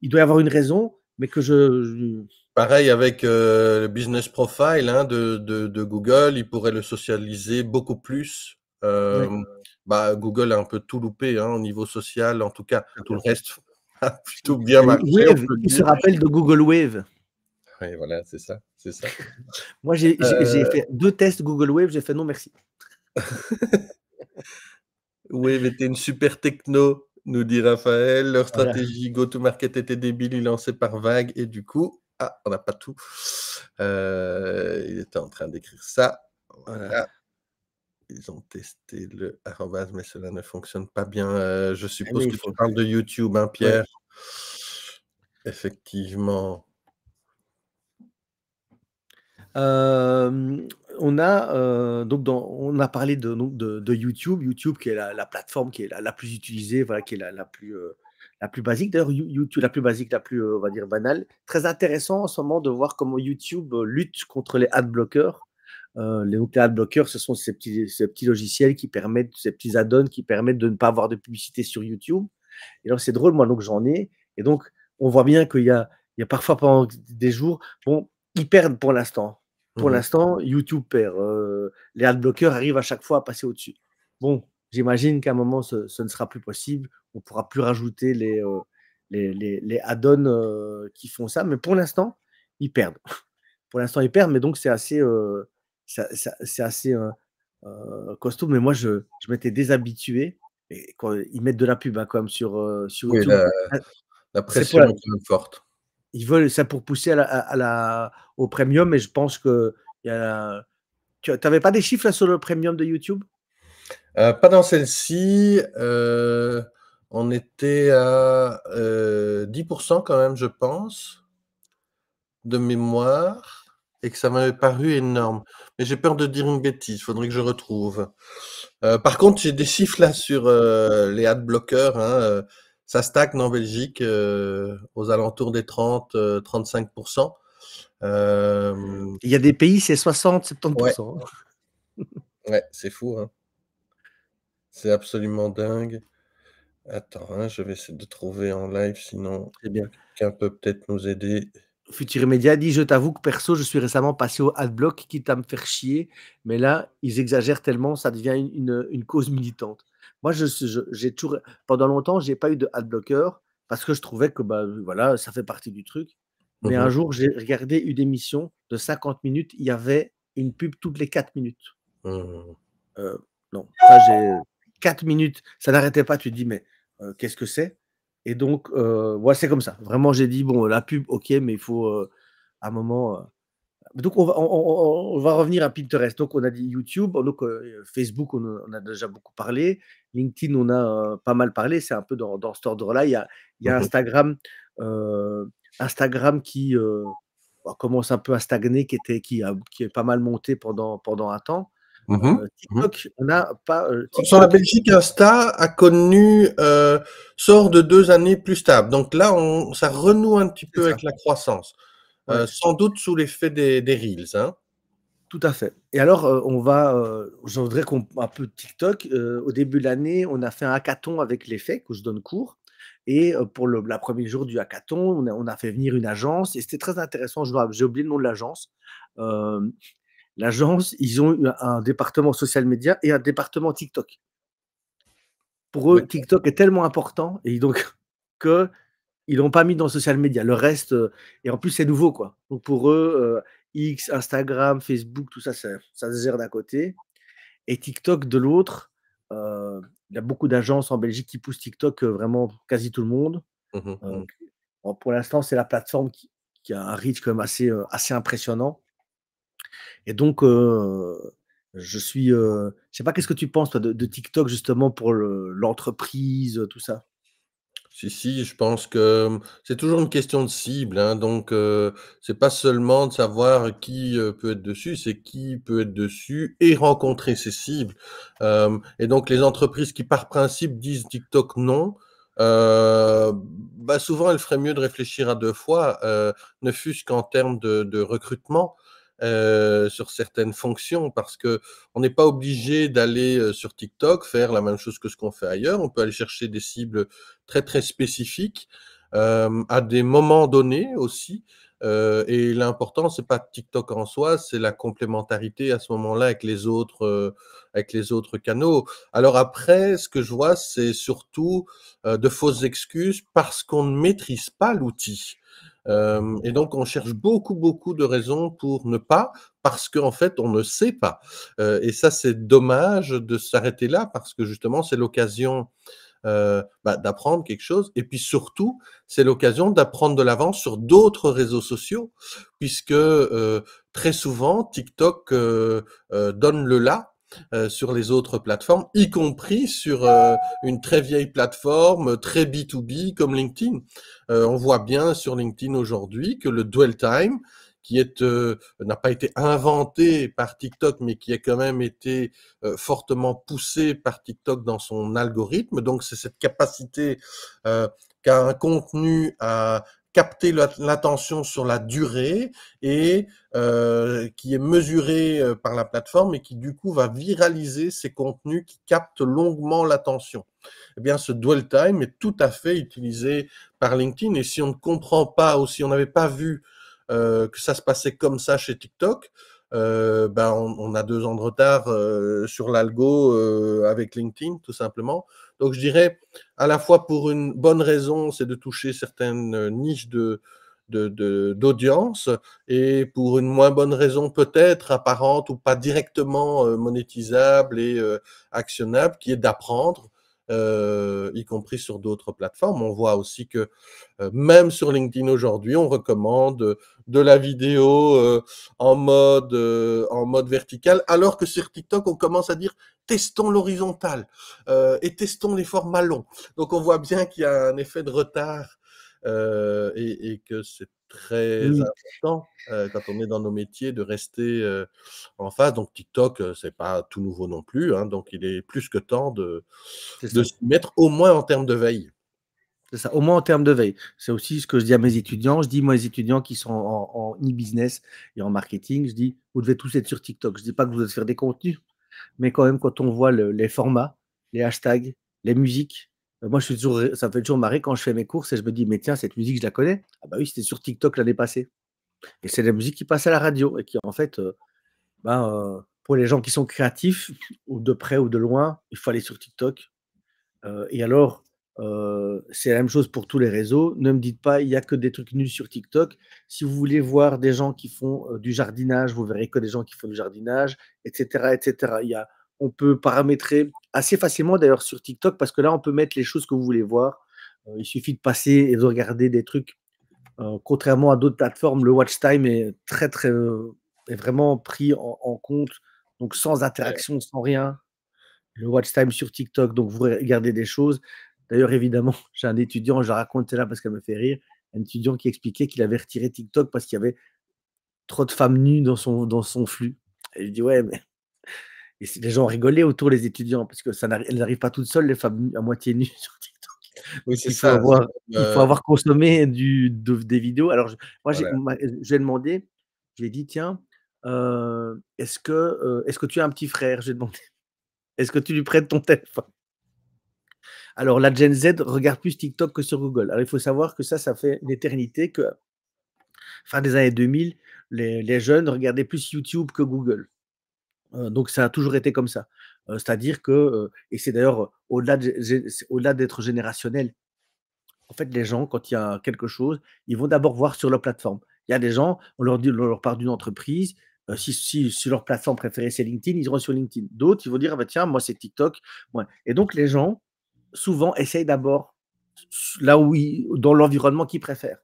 il doit y avoir une raison, mais que je. Pareil avec euh, le business profile hein, de, Google, il pourrait le socialiser beaucoup plus. Euh, bah, Google a un peu tout loupé hein, au niveau social, en tout cas, tout le reste a plutôt bien marché. il se rappelle de Google Wave. Oui, voilà, c'est ça. Moi, j'ai euh, fait deux tests Google Wave, j'ai fait non, merci. Wave était une super techno, nous dit Raphaël. Leur stratégie go-to-market était débile, ils lançaient par vague et du coup, ah, on n'a pas tout. Euh, il était en train d'écrire ça. Voilà. Ils ont testé le arrobas, mais cela ne fonctionne pas bien. Euh, je ah, suppose qu'il faut parler de YouTube, hein, Pierre. Effectivement. Euh, on a euh, donc on a parlé de, YouTube, YouTube qui est la, plateforme qui est la, plus utilisée, voilà, qui est la, plus euh, la plus basique. D'ailleurs, YouTube la plus basique, la plus euh, on va dire banale. Très intéressant en ce moment de voir comment YouTube lutte contre les ad bloqueurs. les, ad bloqueurs, ce sont ces petits ces petits logiciels qui permettent ces petits add-ons qui permettent de ne pas avoir de publicité sur YouTube. Et donc c'est drôle, moi donc j'en ai. Et donc on voit bien qu'il y a il y a parfois pendant des jours, bon, ils perdent pour l'instant pour mmh l'instant, YouTube perd. Euh, les adblockers arrivent à chaque fois à passer au-dessus. Bon, j'imagine qu'à un moment, ce, ne sera plus possible. On ne pourra plus rajouter les, euh, add-ons euh, qui font ça. Mais pour l'instant, ils perdent. pour l'instant, ils perdent, mais donc c'est assez, c'est assez costaud. Mais moi, je, m'étais déshabitué. ils mettent de la pub hein, quand même sur, YouTube. la, pression est forte ils veulent ça pour pousser à au premium. mais je pense que tu n'avais pas des chiffres sur le premium de YouTube euh, Pas dans celle-ci. Euh, on était à 10% euh, quand même, je pense, de mémoire, et que ça m'avait paru énorme. Mais j'ai peur de dire une bêtise, il faudrait que je retrouve. par contre, j'ai des chiffres là sur les ad bloqueurs. Hein, ça stagne en Belgique euh, aux alentours des 30, 35%. Euh, euh, Il y a des pays, c'est 60, 70%. Hein. Ouais, c'est fou. Hein. C'est absolument dingue. Attends, hein, je vais essayer de trouver en live, sinon quelqu'un peut peut-être nous aider. Futur Média dit Je t'avoue que perso, je suis récemment passé au adblock, quitte à me faire chier, mais là, ils exagèrent tellement, ça devient une cause militante. Moi, pendant longtemps, je n'ai pas eu de ad blocker parce que je trouvais que bah, voilà, ça fait partie du truc. Mais un mmh jour, j'ai regardé une émission de 50 minutes. Il y avait une pub toutes les 4 minutes. Mmh. Euh, non, ça, j'ai 4 minutes. Ça n'arrêtait pas. Tu te dis, mais qu'est-ce que c'est Et donc, c'est comme ça. Vraiment, j'ai dit, bon, la pub, ok, mais il faut à un moment donc, on va, revenir à Pinterest. Donc, on a dit YouTube, euh, Facebook, on, a déjà beaucoup parlé. LinkedIn, on a euh, pas mal parlé. C'est un peu dans, dans cet ordre-là. Il y a, mmh Instagram, euh, Instagram qui bah, commence un peu à stagner, qui, était, qui, a, est pas mal monté pendant, pendant un temps. Mmh mmh TikTok, on a pas. Sur la Belgique, Insta a connu sort de deux années plus stable. Donc là, on, ça renoue un petit peu avec la croissance. Euh, sans doute sous l'effet des, Reels. Hein. Tout à fait. Et alors, euh, on va, euh, voudrais qu'on un peu de TikTok. au début de l'année, on a fait un hackathon avec l'effet, que je donne cours. Et pour le la premier jour du hackathon, on a, fait venir une agence et c'était très intéressant. J'ai oublié le nom de l'agence. l'agence, ils ont un département social média et un département TikTok. Pour eux, TikTok est tellement important et donc que ils l'ont pas mis dans social media. Le reste, euh, et en plus, c'est nouveau, quoi. Donc pour eux, euh, X, Instagram, Facebook, tout ça, ça, ça se gère d'un côté. Et TikTok de l'autre. Euh, il y a beaucoup d'agences en Belgique qui poussent TikTok vraiment quasi tout le monde. Mmh mmh pour l'instant, c'est la plateforme qui, a un reach quand même assez, assez impressionnant. Et donc, je suis. je sais pas, qu'est-ce que tu penses toi, de, TikTok justement pour l'entreprise, tout ça si, si, je pense que mmh, c'est toujours une question de cible. hein. donc, euh, c'est pas seulement de savoir qui peut être dessus, c'est qui peut être dessus et rencontrer ses cibles. et donc, les entreprises qui, par principe, disent TikTok non, euh, souvent, elles feraient mieux de réfléchir à deux fois, ne fût-ce qu'en termes de recrutement. Euh, sur certaines fonctions parce que on n'est pas obligé d'aller euh, sur TikTok faire la même chose que ce qu'on fait ailleurs. On peut aller chercher des cibles très très spécifiques euh, à des moments donnés aussi. et l'important, c'est pas TikTok en soi, c'est la complémentarité à ce moment-là avec les autres, avec les autres canaux. Alors après, ce que je vois, c'est surtout de fausses excuses parce qu'on ne maîtrise pas l'outil et donc, on cherche beaucoup, beaucoup de raisons pour ne pas, parce qu'en fait, on ne sait pas. et ça, c'est dommage de s'arrêter là, parce que justement, c'est l'occasion bah, d'apprendre quelque chose. Et puis surtout, c'est l'occasion d'apprendre de l'avance sur d'autres réseaux sociaux, puisque très souvent, TikTok donne le là euh, sur les autres plateformes, y compris sur euh, une très vieille plateforme, euh, très B2B comme LinkedIn. on voit bien sur LinkedIn aujourd'hui que le dwell time, qui est n'a pas été inventé par TikTok, mais qui a quand même été fortement poussé par TikTok dans son algorithme. Donc c'est cette capacité qu'a un contenu à capter l'attention sur la durée et euh, qui est mesurée euh, par la plateforme et qui du coup va viraliser ces contenus qui captent longuement l'attention. Eh bien, ce dwell time est tout à fait utilisé par LinkedIn et si on ne comprend pas ou si on n'avait pas vu euh, que ça se passait comme ça chez TikTok, euh, ben on, on, a deux ans de retard sur l'algo avec LinkedIn tout simplement. Donc je dirais, à la fois pour une bonne raison, c'est de toucher certaines euh, niches de, d'audience et pour une moins bonne raison peut-être apparente ou pas directement euh, monétisable et euh, actionnable qui est d'apprendre euh, y compris sur d'autres plateformes. On voit aussi que euh, même sur LinkedIn aujourd'hui, on recommande euh, de la vidéo en, mode, en mode vertical, alors que sur TikTok, on commence à dire testons l'horizontal et testons les formats longs. Donc on voit bien qu'il y a un effet de retard et, et, que c'est très mmh. important euh, quand on est dans nos métiers de rester euh, en face. Donc TikTok, euh, ce n'est pas tout nouveau non plus. Hein. donc il est plus que temps de, de mettre, au moins en termes de veille. C'est ça, au moins en termes de veille. C'est aussi ce que je dis à mes étudiants. Je dis, moi, les étudiants qui sont en e-business et en marketing, je dis, vous devez tous être sur TikTok. Je ne dis pas que vous devez faire des contenus, mais quand même, quand on voit les formats, les hashtags, les musiques, euh, moi, je suis toujours, ça me fait toujours marrer quand je fais mes courses et je me dis, mais tiens, cette musique, je la connais. Ah bah oui, c'était sur TikTok l'année passée. Et c'est la musique qui passe à la radio et qui, en fait, euh, ben, euh, pour les gens qui sont créatifs, ou de près ou de loin, il faut aller sur TikTok. et alors, c'est la même chose pour tous les réseaux. Ne me dites pas, il n'y a que des trucs nuls sur TikTok. Si vous voulez voir des gens qui font du jardinage, vous verrez que des gens qui font du jardinage, etc. etc. Il y a, on peut paramétrer assez facilement d'ailleurs sur TikTok parce que là, on peut mettre les choses que vous voulez voir. Euh, il suffit de passer et de regarder des trucs. Euh, contrairement à d'autres plateformes, le watch time est très, très, euh, vraiment pris en, compte. Donc, sans interaction, sans rien. Le watch time sur TikTok, donc vous regardez des choses. D'ailleurs, évidemment, j'ai un étudiant, je raconte là parce qu'elle me fait rire, un étudiant qui expliquait qu'il avait retiré TikTok parce qu'il y avait trop de femmes nues dans son, dans son flux. Et je dis, ouais, mais les gens rigolaient autour des étudiants, parce que ça n'arrive pas toutes seules, les femmes à moitié nues sur TikTok. il, faut euh avoir, consommé des vidéos. Alors, je, moi, demandé, j'ai demandé, ai dit, tiens, euh, est-ce que, euh, que tu as un petit frère J'ai demandé. Est-ce que tu lui prêtes ton téléphone Alors, la Gen Z regarde plus TikTok que sur Google. Alors, il faut savoir que ça, ça fait une éternité que, fin des années 2000, les jeunes regardaient plus YouTube que Google donc ça a toujours été comme ça. C'est-à-dire que, et c'est d'ailleurs au-delà d'être générationnel, en fait, les gens, quand il y a quelque chose, ils vont d'abord voir sur leur plateforme. Il y a des gens, on leur, dit, leur parle d'une entreprise, si, si, leur plateforme préférée c'est LinkedIn, ils vont sur LinkedIn. D'autres, ils vont dire, «Ah bah tiens, moi c'est TikTok. Et donc les gens, souvent, essayent d'abord là où dans l'environnement qu'ils préfèrent.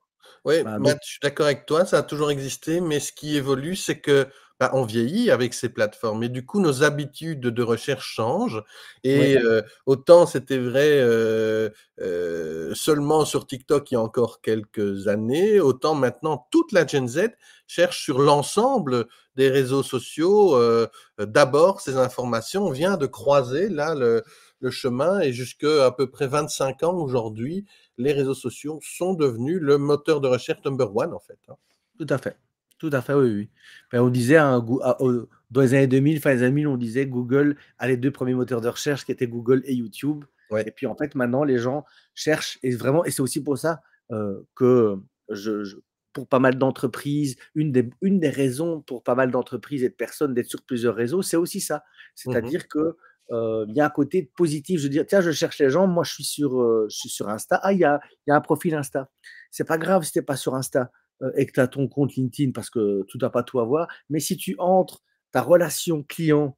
Oui, je suis d'accord avec toi, ça a toujours existé, mais ce qui évolue, c'est que bah, on vieillit avec ces plateformes et du coup nos habitudes de recherche changent. Et euh, autant c'était vrai euh, euh, seulement sur TikTok il y a encore quelques années, autant maintenant toute la Gen Z cherche sur l'ensemble des réseaux sociaux d'abord ces informations. On vient de croiser là le, chemin et jusqu'à à peu près 25 ans aujourd'hui, les réseaux sociaux sont devenus le moteur de recherche number one en fait. Hein. Tout à fait. Tout à fait, oui, ben, on disait hein, ah, dans les années 2000, fin des années 2000, on disait Google a les deux premiers moteurs de recherche qui étaient Google et YouTube. Et puis en fait, maintenant, les gens cherchent et vraiment, et c'est aussi pour ça euh, que pour pas mal d'entreprises, une des, une des raisons pour pas mal d'entreprises et de personnes d'être sur plusieurs réseaux, c'est aussi ça. Mmh C'est-à-dire que euh, y a un côté positif. Je veux dire, tiens, je cherche les gens, moi je suis sur, euh, sur Insta. Ah, il y a, un profil Insta. C'est pas grave si t'es pas sur Insta. Euh, et que tu as ton compte LinkedIn parce que tout n'a pas tout à voir. Mais si tu entres ta relation client,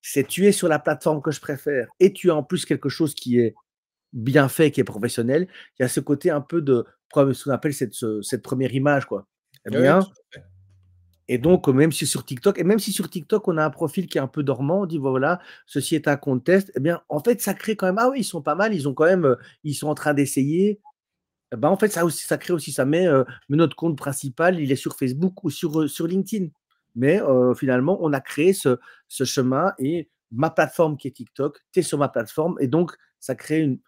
c'est tu es sur la plateforme que je préfère et tu as en plus quelque chose qui est bien fait, qui est professionnel, il y a ce côté un peu de ce qu'on appelle cette, première image. Quoi. Eh bien, et donc, euh, même si sur TikTok, et même si sur TikTok, on a un profil qui est un peu dormant, on dit bah, voilà, ceci est un contest, eh bien, en fait, ça crée quand même, ah oui, ils sont pas mal, ils ont quand même, euh, ils sont en train d'essayer, eh ben, en fait, ça, aussi, ça crée aussi, ça met, notre compte principal, il est sur Facebook ou sur, sur LinkedIn. Mais finalement, on a créé ce, chemin et ma plateforme qui est TikTok, tu es sur ma plateforme. Et donc, ça crée une,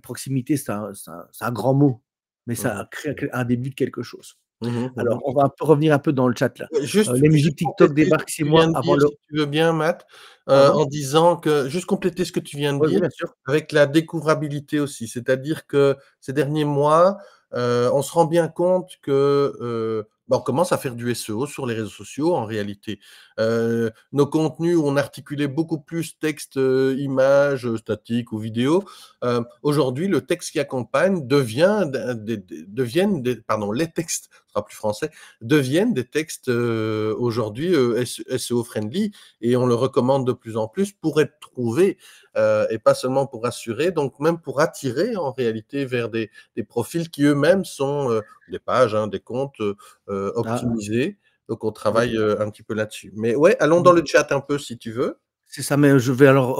proximité, c'est un, un, grand mot, mais ça crée un début de quelque chose. Mmh mmh Alors, on va revenir un peu dans le chat là. Juste, euh, les musiques TikTok débarquent six mois Si tu veux bien, Matt, euh, ah en disant que juste compléter ce que tu viens de dire avec la découvrabilité aussi, c'est-à-dire que ces derniers mois, euh, on se rend bien compte que bah, on commence à faire du SEO sur les réseaux sociaux en réalité. Euh, nos contenus, on articulait beaucoup plus texte, euh, images, euh, statiques ou vidéos. Aujourd'hui, le texte qui accompagne devient, des, deviennent pardon, les textes, sera plus français, deviennent des textes aujourd'hui SEO friendly et on le recommande de plus en plus pour être trouvé et pas seulement pour assurer, donc même pour attirer en réalité vers des, profils qui eux-mêmes sont des pages, hein, des comptes euh, euh, ah. optimisés. Donc on travaille euh, un petit peu là-dessus. Mais ouais, allons dans mmh. le chat un peu si tu veux. C'est ça, mais je vais alors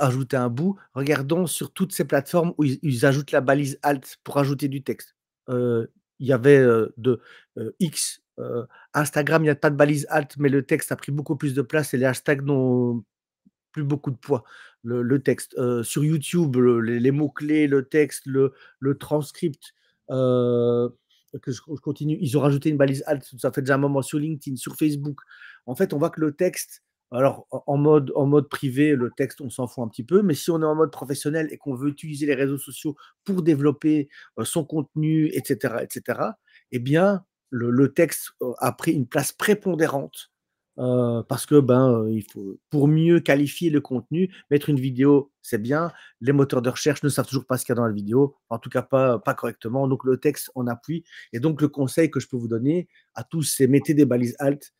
rajouter un bout. Regardons sur toutes ces plateformes où ils, ajoutent la balise Alt pour ajouter du texte. Il y avait de X, Instagram, il n'y a pas de balise Alt, mais le texte a pris beaucoup plus de place et les hashtags n'ont plus beaucoup de poids. Le, texte sur YouTube, les, mots-clés, le texte, le transcript je, continue, ils ont rajouté une balise alt, ça fait déjà un moment sur LinkedIn, sur Facebook. En fait, on voit que le texte, alors en mode, en mode privé, le texte, on s'en fout un petit peu, mais si on est en mode professionnel et qu'on veut utiliser les réseaux sociaux pour développer euh, son contenu, etc., etc., eh bien, le, texte euh, a pris une place prépondérante parce que ben, il faut, pour mieux qualifier le contenu, mettre une vidéo, c'est bien. Les moteurs de recherche ne savent toujours pas ce qu'il y a dans la vidéo, en tout cas pas, correctement. Donc le texte en appuie. Et donc le conseil que je peux vous donner à tous, c'est mettez des balises alt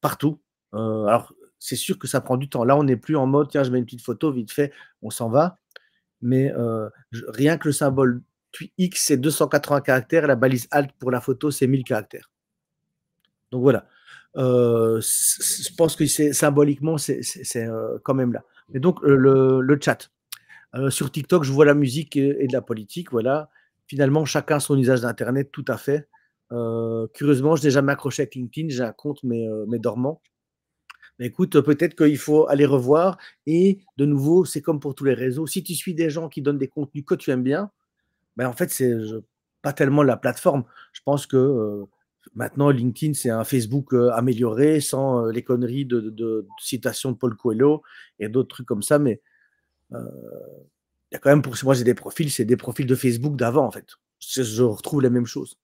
partout. alors c'est sûr que ça prend du temps. Là, on n'est plus en mode tiens, je mets une petite photo, vite fait, on s'en va. Mais rien que le symbole X, c'est 280 caractères la balise alt pour la photo, c'est 1000 caractères. Donc voilà. Euh, je pense que c'est symboliquement, c'est euh, quand même là. Mais donc, euh, le, chat. sur TikTok, je vois la musique et, de la politique. Voilà. Finalement, chacun son usage d'Internet, tout à fait. curieusement, je n'ai jamais accroché à LinkedIn. J'ai un compte, mais, dormant. Mais écoute, peut-être qu'il faut aller revoir. Et de nouveau, c'est comme pour tous les réseaux. Si tu suis des gens qui donnent des contenus que tu aimes bien, ben en fait, c'est pas tellement la plateforme. Je pense que Maintenant, LinkedIn, c'est un Facebook euh, amélioré, sans euh, les conneries de, citations de Paul Coelho et d'autres trucs comme ça. Mais euh, il y a quand même, pour moi, j'ai des profils, c'est des profils de Facebook d'avant, en fait. Je, retrouve la même chose.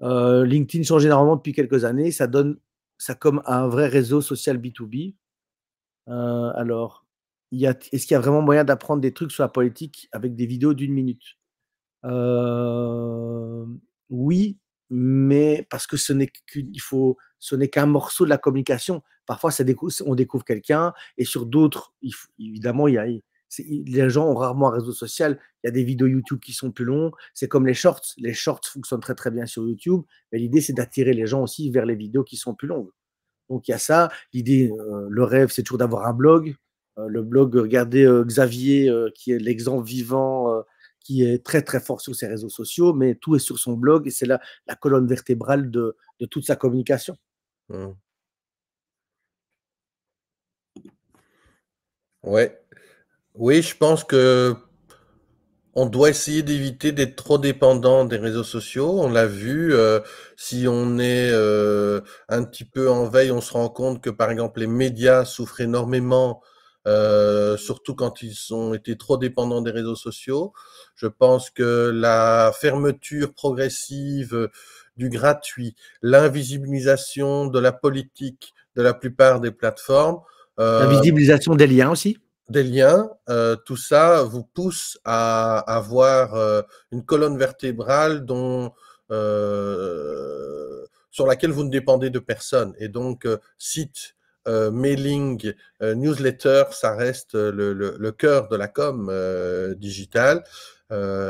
LinkedIn change généralement depuis quelques années. Ça donne ça comme un vrai réseau social B2B. alors, est-ce qu'il y a vraiment moyen d'apprendre des trucs sur la politique avec des vidéos d'une minute Oui, mais parce que ce n'est qu'un morceau de la communication. Parfois, on découvre quelqu'un, et sur d'autres, évidemment, il les gens ont rarement un réseau social. Il y a des vidéos YouTube qui sont plus longues. C'est comme les shorts. Les shorts fonctionnent très très bien sur YouTube, mais l'idée c'est d'attirer les gens aussi vers les vidéos qui sont plus longues. Donc il y a ça. L'idée, euh, le rêve, c'est toujours d'avoir un blog. Euh, le blog, regardez euh, Xavier, qui est l'exemple vivant qui est très très fort sur ses réseaux sociaux, mais tout est sur son blog et c'est la, la colonne vertébrale de, de toute sa communication. Mmh. Ouais. Oui, je pense que on doit essayer d'éviter d'être trop dépendant des réseaux sociaux. On l'a vu, euh, si on est euh, un petit peu en veille, on se rend compte que par exemple les médias souffrent énormément euh, surtout quand ils ont été trop dépendants des réseaux sociaux. Je pense que la fermeture progressive du gratuit, l'invisibilisation de la politique de la plupart des plateformes. Euh, l'invisibilisation des liens aussi des liens, euh, tout ça vous pousse à avoir euh, une colonne vertébrale dont, euh, sur laquelle vous ne dépendez de personne. Et donc, euh, site euh, mailing, euh, newsletter, ça reste euh, le, cœur de la com digitale.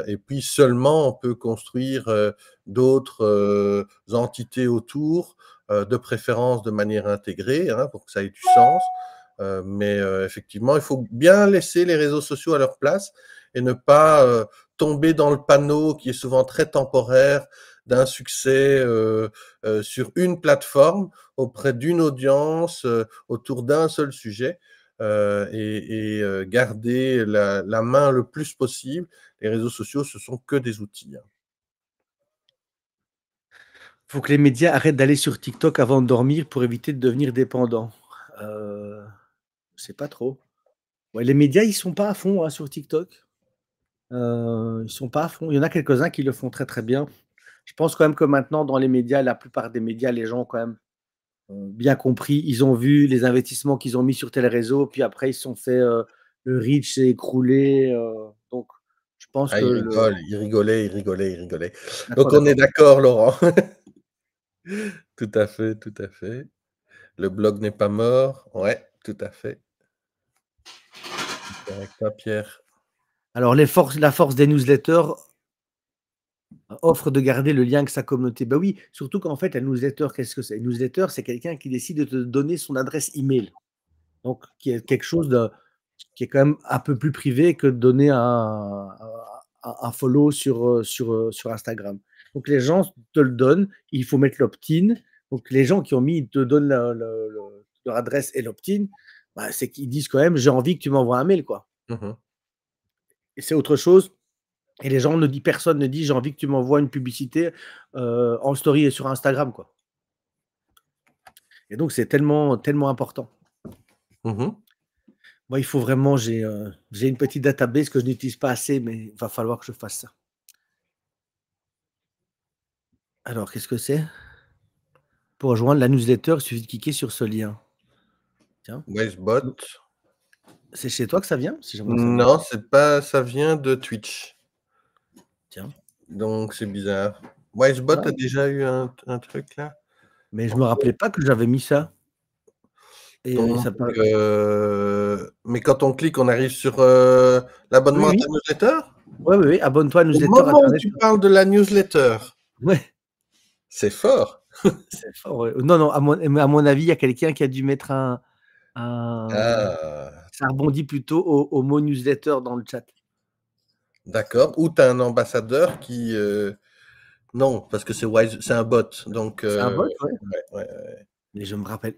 et puis seulement on peut construire d'autres entités autour, de préférence de manière intégrée, hein, pour que ça ait du sens. mais effectivement, il faut bien laisser les réseaux sociaux à leur place et ne pas tomber dans le panneau qui est souvent très temporaire d'un succès euh, euh, sur une plateforme auprès d'une audience euh, autour d'un seul sujet. et, garder la, main le plus possible. Les réseaux sociaux, ce sont que des outils. Il hein. faut que les médias arrêtent d'aller sur TikTok avant de dormir pour éviter de devenir dépendant. Euh, c'est pas trop. Ouais, les médias, ils sont pas à fond hein, sur TikTok. ils sont pas à fond. Il y en a quelques-uns qui le font très très bien je pense quand même que maintenant, dans les médias, la plupart des médias, les gens ont quand même bien compris. Ils ont vu les investissements qu'ils ont mis sur tel réseau, puis après, ils se sont fait. Euh, le reach s'est écroulé. Euh, donc, je pense ah, que. Il, le... il rigolait, il rigolait, il rigolait. Ah, donc, on est d'accord, Laurent. tout à fait, tout à fait. Le blog n'est pas mort. Ouais, tout à fait. Avec toi, Pierre. Alors, les la force des newsletters, offre de garder le lien avec sa communauté. Bah oui, surtout qu'en fait, un newsletter, qu'est-ce que c'est Un newsletter, c'est quelqu'un qui décide de te donner son adresse email. Donc, qui est quelque chose de, qui est quand même un peu plus privé que de donner un, follow sur, euh, sur, euh, sur Instagram. Donc, les gens te le donnent, il faut mettre l'opt-in. Donc, les gens qui ont mis, ils te donnent leur adresse et l'opt-in, bah, c'est qu'ils disent quand même, j'ai envie que tu m'envoies un mail, quoi. Mmh et c'est autre chose et les gens ne disent, personne ne dit j'ai envie que tu m'envoies une publicité euh, en story et sur Instagram. Quoi. Et donc, c'est tellement, tellement important. Mmh Moi, il faut vraiment, euh, j'ai une petite database que je n'utilise pas assez, mais il va falloir que je fasse ça. Alors, qu'est-ce que c'est Pour rejoindre la newsletter, il suffit de cliquer sur ce lien. Tiens. C'est chez toi que ça vient Non, c'est pas. Ça vient de Twitch. Donc c'est bizarre. Wisebot a déjà eu un, truc là. Mais je ne me rappelais pas que j'avais mis ça. Et euh, Mais quand on clique, on arrive sur euh, l'abonnement à ta newsletter Oui, oui, oui. abonne-toi à newsletter. Au tu parles de la newsletter. Ouais. C'est fort. c'est fort, Non, non, à mon, avis, il y a quelqu'un qui a dû mettre un. Ah. Ça rebondit plutôt au mot newsletter dans le chat. D'accord. Ou tu as un ambassadeur qui. Euh, non, parce que c'est wise... c'est un bot. Donc, C'est un euh, bot, ouais. Mais je me rappelle.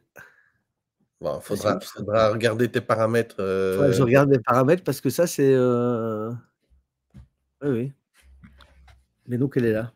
Bon, faudra, regarder tes paramètres. Euh. je regarde mes paramètres parce que ça, c'est. Oui, oui. Mais donc, elle est là.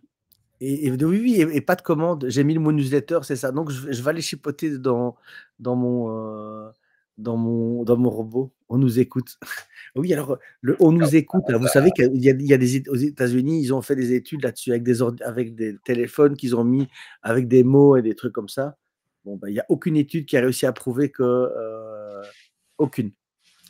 Et, oui, oui, et, pas de commande. J'ai mis le mot newsletter, c'est ça. Donc, je, vais aller chipoter dans, dans mon dans mon, dans mon robot. On nous écoute. oui, alors, on nous ah, écoute. Ah, hein. vous bah, savez qu'il y, a des aux États-Unis, ils ont fait des études là-dessus avec des, avec des téléphones qu'ils ont mis avec des mots et des trucs comme ça. Bon, bah, il n'y a aucune étude qui a réussi à prouver que. Euh, aucune.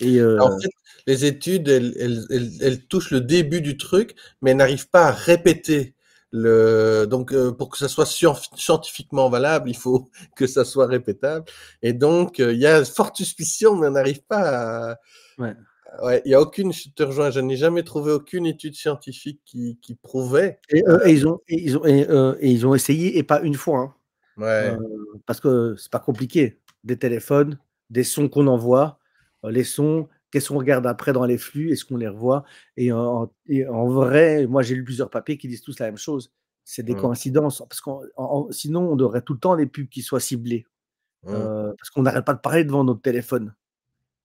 Euh, en fait, les études, elles, elles, touchent le début du truc, mais n'arrivent pas à répéter donc, euh, pour que ça soit scientifiquement valable, il faut que ça soit répétable. Et donc, euh, il y a forte suspicion, mais on n'arrive pas à. Il n'y a aucune, je te rejoins, je n'ai jamais trouvé aucune étude scientifique qui, prouvait. Et, ils ont, essayé, et pas une fois. Hein. Euh, parce que c'est pas compliqué. Des téléphones, des sons qu'on envoie, les sons, Qu'est-ce qu'on regarde après dans les flux Est-ce qu'on les revoit et en, vrai, moi j'ai lu plusieurs papiers qui disent tous la même chose. C'est des mmh. coïncidences. Parce sinon, on aurait tout le temps des pubs qui soient ciblées. Mmh. Euh, parce qu'on n'arrête pas de parler devant notre téléphone.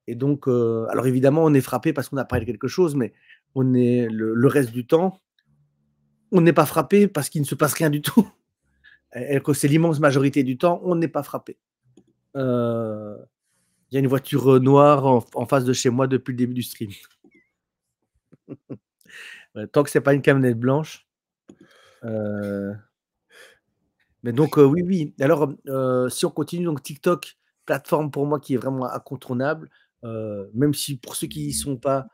Et donc, euh, alors évidemment, on est frappé parce qu'on a parlé de quelque chose, mais on est le, reste du temps, on n'est pas frappé parce qu'il ne se passe rien du tout. Et que c'est l'immense majorité du temps, on n'est pas frappé. Euh, il y a une voiture euh, noire en, face de chez moi depuis le début du stream. Tant que ce n'est pas une camionnette blanche. Euh, mais donc, euh, oui, oui. Alors, si on continue, donc TikTok, plateforme pour moi qui est vraiment incontournable, même si pour ceux qui n'y sont pas,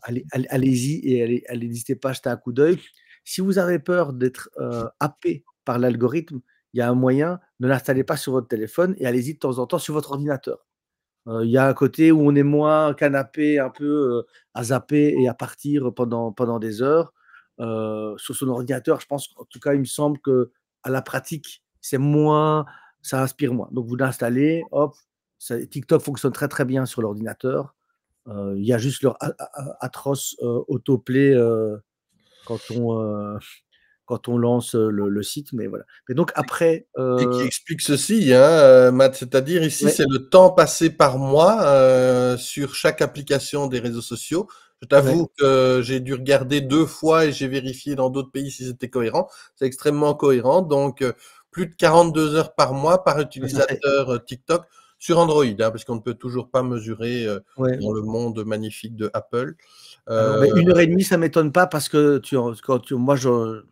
allez-y et allez, n'hésitez pas à jeter un coup d'œil. Si vous avez peur d'être happé par l'algorithme, il y a un moyen, ne l'installez pas sur votre téléphone et allez-y de temps en temps sur votre ordinateur. Euh, il y a un côté où on est moins canapé, un peu euh, à zapper et à partir pendant, pendant des heures. Euh, sur son ordinateur, je pense qu'en tout cas, il me semble que à la pratique, c'est moins, ça inspire moins. Donc vous l'installez, hop, TikTok fonctionne très très bien sur l'ordinateur. Il y a juste leur atroce autoplay quand on quand on lance le, site. Mais voilà. Mais donc après. Et qui explique ceci, hein, Matt, c'est-à-dire ici, c'est le temps passé par mois sur chaque application des réseaux sociaux. Je t'avoue que j'ai dû regarder deux fois et j'ai vérifié dans d'autres pays si c'était cohérent. C'est extrêmement cohérent. Donc, plus de 42 heures par mois par utilisateur TikTok sur Android, hein, parce qu'on ne peut toujours pas mesurer dans le monde magnifique de Apple. une heure et demie, ça ne m'étonne pas parce que tu, quand moi, je,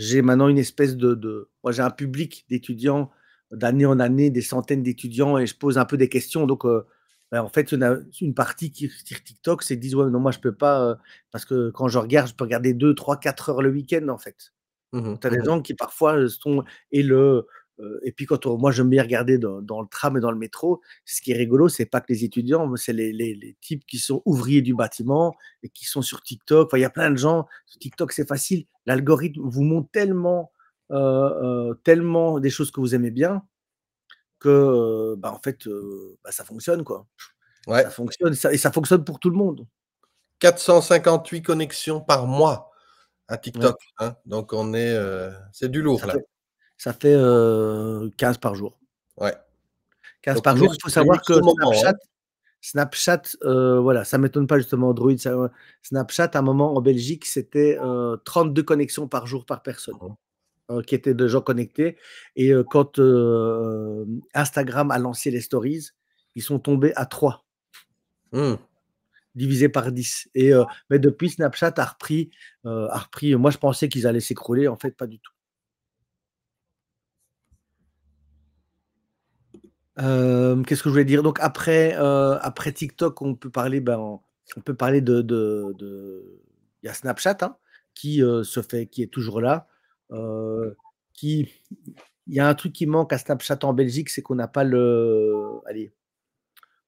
j'ai maintenant une espèce de, moi j'ai un public d'étudiants d'année en année, des centaines d'étudiants et je pose un peu des questions. Donc euh, ben, en fait, une partie qui tire TikTok, c'est disent ouais non moi je peux pas euh, parce que quand je regarde, je peux regarder 2, 3, 4 heures le week-end en fait. Mmh tu as des gens qui parfois euh, sont et le euh, et puis quand moi j'aime bien regarder dans, le tram et dans le métro, ce qui est rigolo, c'est pas que les étudiants, c'est les, types qui sont ouvriers du bâtiment et qui sont sur TikTok. il y a plein de gens. TikTok, c'est facile. L'algorithme vous montre tellement, euh, euh, tellement des choses que vous aimez bien que, bah, en fait, bah, ça fonctionne quoi. Ouais. Ça fonctionne et ça fonctionne pour tout le monde. 458 connexions par mois à TikTok. Hein. donc on est, c'est du lourd là ça fait 15 euh, par jour. Ouais. 15 par jour, il faut savoir que Snapchat, hein. euh, voilà, ça m'étonne pas justement Android. Euh, Snapchat, à un moment en Belgique, c'était 32 connexions par jour par personne. Ah hein, qui étaient de gens connectés. Et quand Instagram a lancé les stories, ils sont tombés à 3, mmh. divisé par 10. Et, mais depuis, Snapchat a repris, a repris. Moi, je pensais qu'ils allaient s'écrouler. En fait, pas du tout. Euh, qu'est-ce que je voulais dire Donc après, euh, après TikTok, on peut parler, ben, on peut parler de, il y a Snapchat hein, qui euh, se fait, qui est toujours là. qui, il y a un truc qui manque à Snapchat en Belgique, c'est qu'on n'a pas le, allez,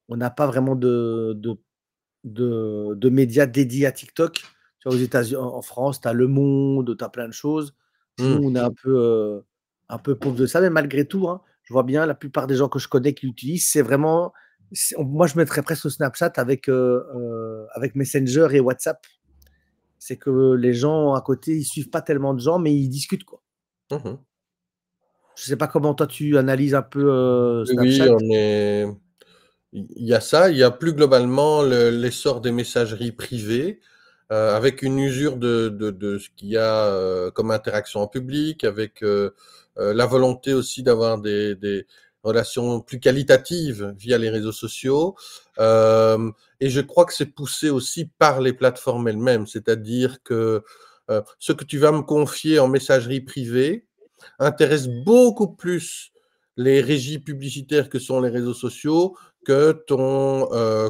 on n'a pas vraiment de, de, de, de, médias dédiés à TikTok. Tu vois, aux États-Unis, en France, tu as Le Monde, tu as plein de choses. Nous, mmh. on est un peu, un peu pauvre de ça, mais malgré tout. Hein, je vois bien la plupart des gens que je connais qui l'utilisent, c'est vraiment. Moi, je mettrais presque Snapchat avec, euh, euh, avec Messenger et WhatsApp. C'est que les gens à côté, ils suivent pas tellement de gens, mais ils discutent. quoi. Mmh. Je sais pas comment toi tu analyses un peu euh, Oui, on il y a ça. Il y a plus globalement l'essor des messageries privées. avec une usure de, ce qu'il y a comme interaction en public, avec euh, la volonté aussi d'avoir des, relations plus qualitatives via les réseaux sociaux. Euh, et je crois que c'est poussé aussi par les plateformes elles-mêmes, c'est-à-dire que euh, ce que tu vas me confier en messagerie privée intéresse beaucoup plus les régies publicitaires que sont les réseaux sociaux que ton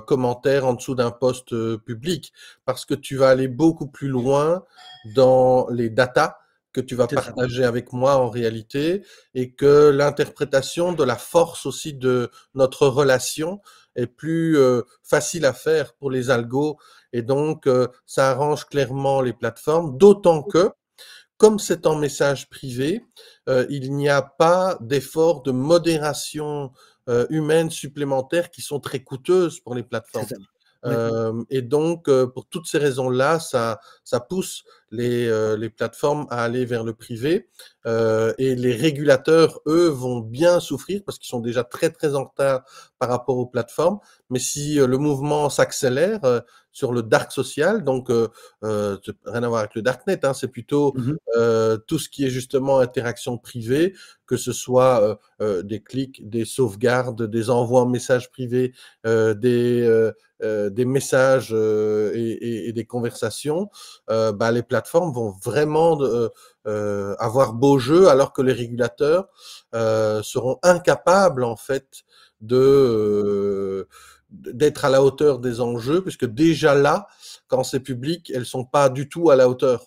commentaire en dessous d'un poste public, parce que tu vas aller beaucoup plus loin dans les data que tu vas partager avec moi en réalité et que l'interprétation de la force aussi de notre relation est plus euh, facile à faire pour les algos et donc euh, ça arrange clairement les plateformes, d'autant que comme c'est en message privé, euh, il n'y a pas d'effort de modération humaine supplémentaire qui sont très coûteuses pour les plateformes. et donc, pour toutes ces raisons-là, ça, ça pousse euh, les, plateformes à aller vers le privé. Euh, et les régulateurs, eux, vont bien souffrir parce qu'ils sont déjà très très en retard par rapport aux plateformes. Mais si euh, le mouvement s'accélère sur le dark social, donc rien à voir avec le darknet, hein, c'est plutôt mm-hmm. tout ce qui est justement interaction privée, que ce soit des clics, des sauvegardes, des envois en messages privés, des, des messages et, des conversations, bah, les plateformes vont vraiment euh, euh, avoir beau jeu alors que les régulateurs euh, seront incapables en fait de d'être à la hauteur des enjeux, puisque déjà là, quand c'est public, elles sont pas du tout à la hauteur.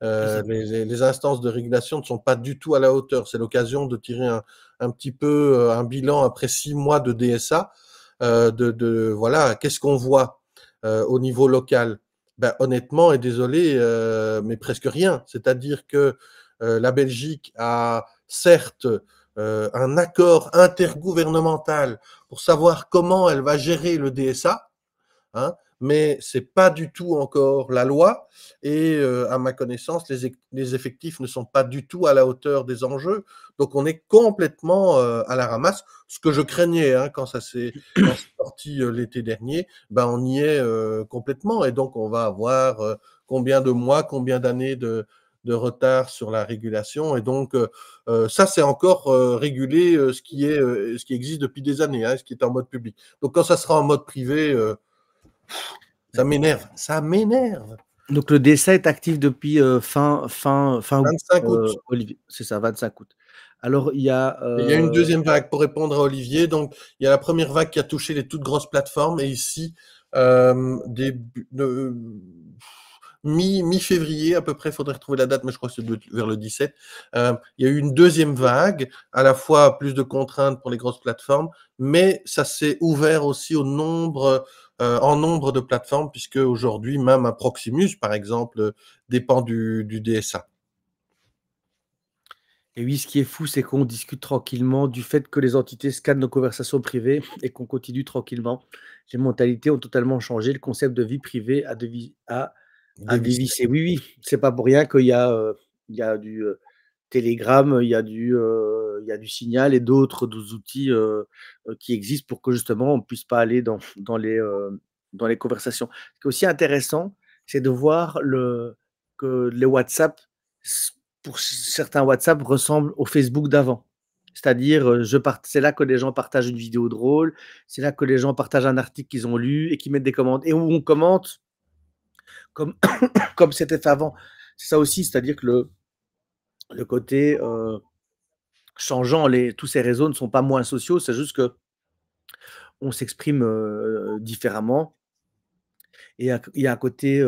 les, instances de régulation ne sont pas du tout à la hauteur. C'est l'occasion de tirer un, un, petit peu un bilan après six mois de DSA, de, voilà, qu'est-ce qu'on voit au niveau local. Ben, honnêtement et désolé, euh, mais presque rien. C'est-à-dire que euh, la Belgique a certes euh, un accord intergouvernemental pour savoir comment elle va gérer le DSA, mais hein, mais c'est pas du tout encore la loi. Et à ma connaissance, les effectifs ne sont pas du tout à la hauteur des enjeux. Donc on est complètement euh, à la ramasse. Ce que je craignais hein, quand ça s'est sorti euh, l'été dernier, ben, on y est euh, complètement. Et donc on va avoir combien de mois, combien d'années de, retard sur la régulation. Et donc ça, c'est encore réguler ce, qui est, ce qui existe depuis des années, hein, ce qui est en mode public. Donc quand ça sera en mode privé, ça m'énerve. Ça m'énerve. Donc le décès est actif depuis fin fin 25 août. Olivier, c'est ça, 25 août. Alors, il y a. Il y a une euh, deuxième vague pour répondre à Olivier. Donc, il y a la première vague qui a touché les toutes grosses plateformes et ici, euh, début, euh, mi-février à peu près, il faudrait retrouver la date, mais je crois que c'est vers le 17. Euh, il y a eu une deuxième vague, à la fois plus de contraintes pour les grosses plateformes, mais ça s'est ouvert aussi au nombre, en nombre de plateformes, puisque aujourd'hui, même un Proximus, par exemple, dépend du, du DSA. Et oui, ce qui est fou, c'est qu'on discute tranquillement du fait que les entités scannent nos conversations privées et qu'on continue tranquillement. Les mentalités ont totalement changé. Le concept de vie privée à, de vie, à un Oui, oui, c'est pas pour rien qu'il y, euh, il y, a du euh, télégramme, Telegram, il y a du, euh, il y a du Signal et d'autres outils qui existent pour que justement on ne puisse pas aller dans, dans les, dans les conversations. Ce qui est aussi intéressant, c'est de voir le, que les WhatsApp pour certains WhatsApp, ressemble au Facebook d'avant. C'est-à-dire, euh, je c'est là que les gens partagent une vidéo drôle, c'est là que les gens partagent un article qu'ils ont lu et qui mettent des commandes. et où on commente comme comme c'était fait avant. C'est ça aussi, c'est-à-dire que le, le côté euh, changeant, les, tous ces réseaux ne sont pas moins sociaux, c'est juste que on s'exprime euh, différemment il y a un côté,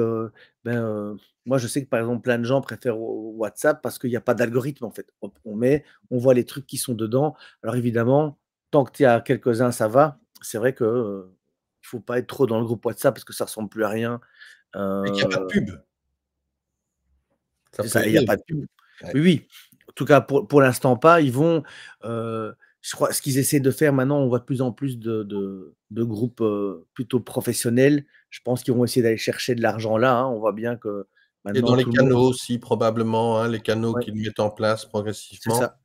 ben, moi je sais que par exemple plein de gens préfèrent WhatsApp parce qu'il n'y a pas d'algorithme en fait. On met, on voit les trucs qui sont dedans. Alors évidemment, tant que tu es à quelques-uns, ça va. C'est vrai que ne faut pas être trop dans le groupe WhatsApp parce que ça ne ressemble plus à rien. Mais il n'y a pas de pub. Il n'y a pas de pub. Oui, oui. En tout cas, pour, pour l'instant, pas. Ils vont je crois, ce qu'ils essaient de faire maintenant, on voit de plus en plus de, groupes euh, plutôt professionnels. Je pense qu'ils vont essayer d'aller chercher de l'argent là. Hein. On voit bien que. Et dans les canaux aussi, probablement, hein, les canaux qu'ils mettent en place progressivement. Ça.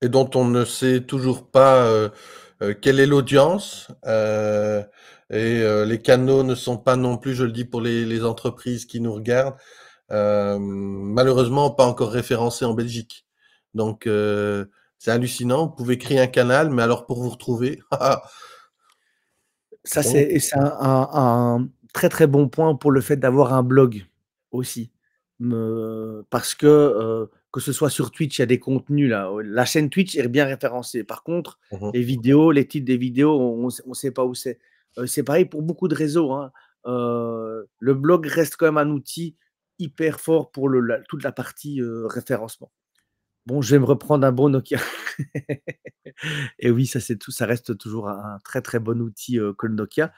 Et dont on ne sait toujours pas euh, euh, quelle est l'audience. et les canaux ne sont pas non plus, je le dis pour les, les entreprises qui nous regardent, malheureusement pas encore référencés en Belgique. Donc c'est hallucinant. Vous pouvez créer un canal, mais alors pour vous retrouver. Ah, ah. Ça, c'est un, très très bon point pour le fait d'avoir un blog aussi. parce que euh, que ce soit sur Twitch, il y a des contenus là. La chaîne Twitch est bien référencée. Par contre, mmh les vidéos, les titres des vidéos, on ne sait pas où c'est. Euh, c'est pareil pour beaucoup de réseaux. Hein. Euh, le blog reste quand même un outil hyper fort pour toute la partie référencement. Bon, je vais me reprendre un bon Nokia. et oui, ça c'est tout, ça reste toujours un très très bon outil que le Nokia.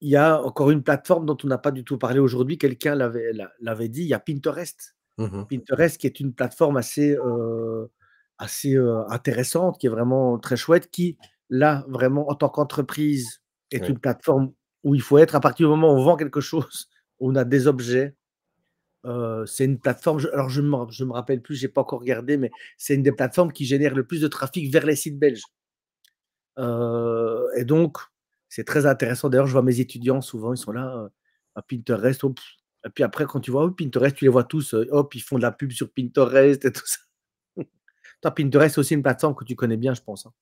Il y a encore une plateforme dont on n'a pas du tout parlé aujourd'hui. Quelqu'un l'avait, l'avait dit. Il y a Pinterest. Mmh Pinterest qui est une plateforme assez assez intéressante, qui est vraiment très chouette, qui là vraiment en tant qu'entreprise est une plateforme où il faut être à partir du moment où on vend quelque chose, où on a des objets, c'est une plateforme, alors je ne me, rappelle plus, je n'ai pas encore regardé, mais c'est une des plateformes qui génère le plus de trafic vers les sites belges. et donc, c'est très intéressant. D'ailleurs, je vois mes étudiants souvent, ils sont là à Pinterest. et puis après, quand tu vois oh, Pinterest, tu les vois tous, hop, ils font de la pub sur Pinterest et tout ça. Toi, Pinterest, c'est aussi une plateforme que tu connais bien, je pense. Hein.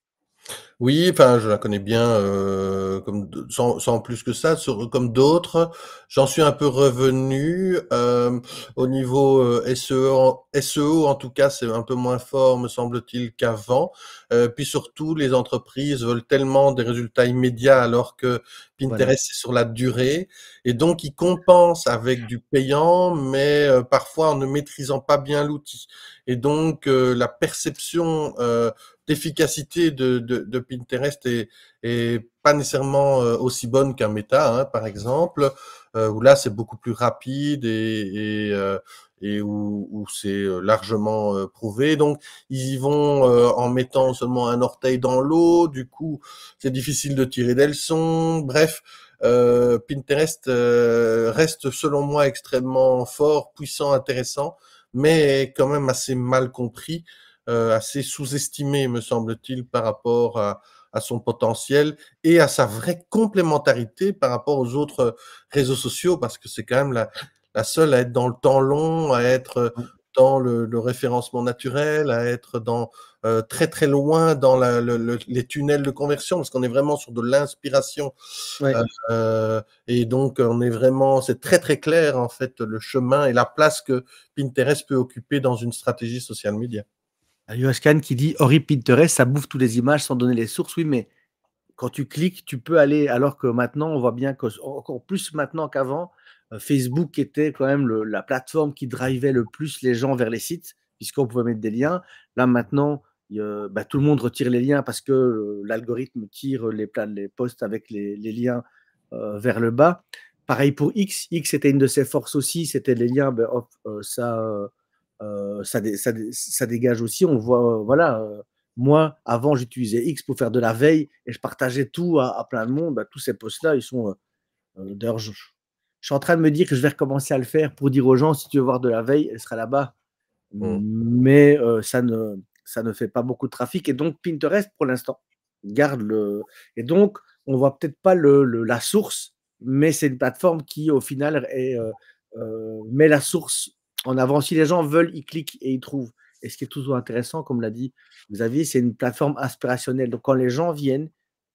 Oui, enfin, je la connais bien, euh, comme sans, sans plus que ça, comme d'autres. J'en suis un peu revenu. euh, au niveau euh, SEO, e en- SEO, e, en tout cas, c'est un peu moins fort, me semble-t-il, qu'avant. Euh, puis surtout, les entreprises veulent tellement des résultats immédiats, alors que Pinterest, c'est sur la durée. Et donc, ils compensent avec du payant, mais euh, parfois en ne maîtrisant pas bien l'outil. Et donc, euh, la perception... euh, l'efficacité de, de, de, Pinterest est, est, pas nécessairement euh, aussi bonne qu'un Meta, hein, par exemple, euh, où là c'est beaucoup plus rapide et, et, euh, et où, où c'est largement prouvé. Donc ils y vont en mettant seulement un orteil dans l'eau, du coup c'est difficile de tirer des leçons. Bref, Pinterest reste selon moi extrêmement fort, puissant, intéressant, mais quand même assez mal compris. Euh, assez sous-estimé, me semble-t-il, par rapport à, à son potentiel et à sa vraie complémentarité par rapport aux autres euh, réseaux sociaux, parce que c'est quand même la, la, seule à être dans le temps long, à être euh, mmh. dans le, le référencement naturel, à être dans très très loin dans la, le, les tunnels de conversion, parce qu'on est vraiment sur de l'inspiration. Euh, et donc on est vraiment, c'est très très clair en fait le chemin et la place que Pinterest peut occuper dans une stratégie social media. Yoaskan qui dit Ori Pinterest, ça bouffe toutes les images sans donner les sources. Oui, mais quand tu cliques, tu peux aller. Alors que maintenant, on voit bien que, encore plus maintenant qu'avant, euh, Facebook était quand même la plateforme qui drivait le plus les gens vers les sites, puisqu'on pouvait mettre des liens. Là, maintenant, bah, tout le monde retire les liens parce que euh, l'algorithme tire les, les posts avec les, liens euh, vers le bas. Pareil pour X. X était une de ses forces aussi, c'était les liens. Ben, ça ça, ça, dégage aussi. On voit, voilà, moi, avant, j'utilisais X pour faire de la veille et je partageais tout à, plein de monde. Bah, tous ces posts-là, ils sont. D'ailleurs, je, suis en train de me dire que je vais recommencer à le faire pour dire aux gens si tu veux voir de la veille, elle sera là-bas. Mmh. Mais ça, ne, ça ne fait pas beaucoup de trafic et donc Pinterest, pour l'instant, garde le. Et donc, on voit peut-être pas le, la source, mais c'est une plateforme qui, au final, met la source en avant. Si les gens veulent, ils cliquent et ils trouvent. Et ce qui est toujours intéressant, comme l'a dit Xavier, c'est une plateforme aspirationnelle. Donc quand les gens viennent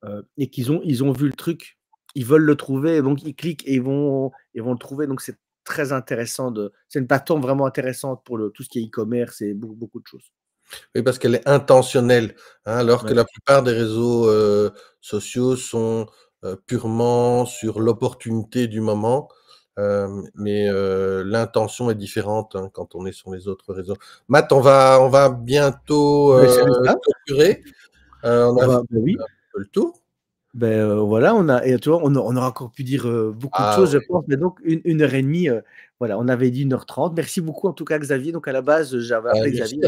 euh, et qu'ils ont, ils ont vu le truc, ils veulent le trouver, donc ils cliquent et ils vont, ils vont le trouver. Donc c'est très intéressant. De, c'est une plateforme vraiment intéressante pour le, tout ce qui est e-commerce et beaucoup, de choses. Oui, parce qu'elle est intentionnelle, hein, alors que la plupart des réseaux euh, sociaux sont euh, purement sur l'opportunité du moment. Euh, mais euh, l'intention est différente hein, quand on est sur les autres réseaux. Matt, on va, on va bientôt euh, euh, on, va, ah bah, bah oui. le tour. Ben voilà, on a, et on, aura encore pu dire beaucoup de ah choses, je pense. Mais donc une, heure et demie, voilà, on avait dit 1h30. Merci beaucoup en tout cas Xavier. Donc à la base, j'avais bah, appelé Xavier.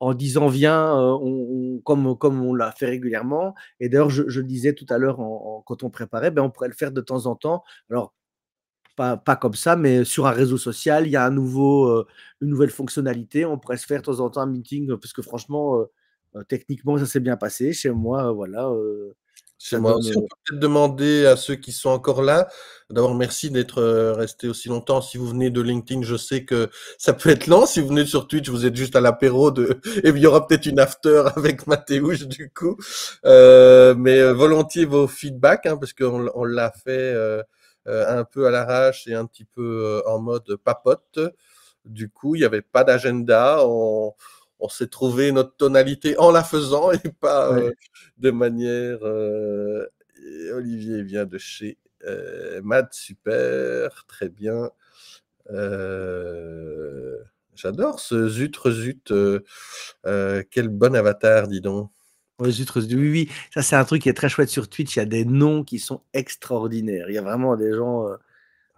en disant viens, comme, comme on l'a fait régulièrement. Et d'ailleurs, je, le disais tout à l'heure quand on préparait, ben, on pourrait le faire de temps en temps. Alors, pas, comme ça, mais sur un réseau social, il y a un nouveau, euh, une nouvelle fonctionnalité. On pourrait se faire de temps en temps un meeting, euh, parce que franchement, euh, techniquement, ça s'est bien passé. Chez moi, voilà. Chez on peut peut-être demander à ceux qui sont encore là. D'abord, merci d'être resté aussi longtemps. Si vous venez de LinkedIn, je sais que ça peut être lent. Si vous venez sur Twitch, vous êtes juste à l'apéro de, et il y aura peut-être une after avec Mathéouche du coup. mais volontiers vos feedbacks, hein, parce qu'on on l'a fait. Euh, un peu à l'arrache et un petit peu euh, en mode papote. Du coup, il n'y avait pas d'agenda. On, s'est trouvé notre tonalité en la faisant et pas euh, de manière. Olivier vient de chez Matt. Mad Super, très bien. J'adore ce Zutre Zut. quel bon avatar, dis donc oui, oui. Ça, c'est un truc qui est très chouette sur Twitch. Il y a des noms qui sont extraordinaires. Il y a vraiment des gens. Euh,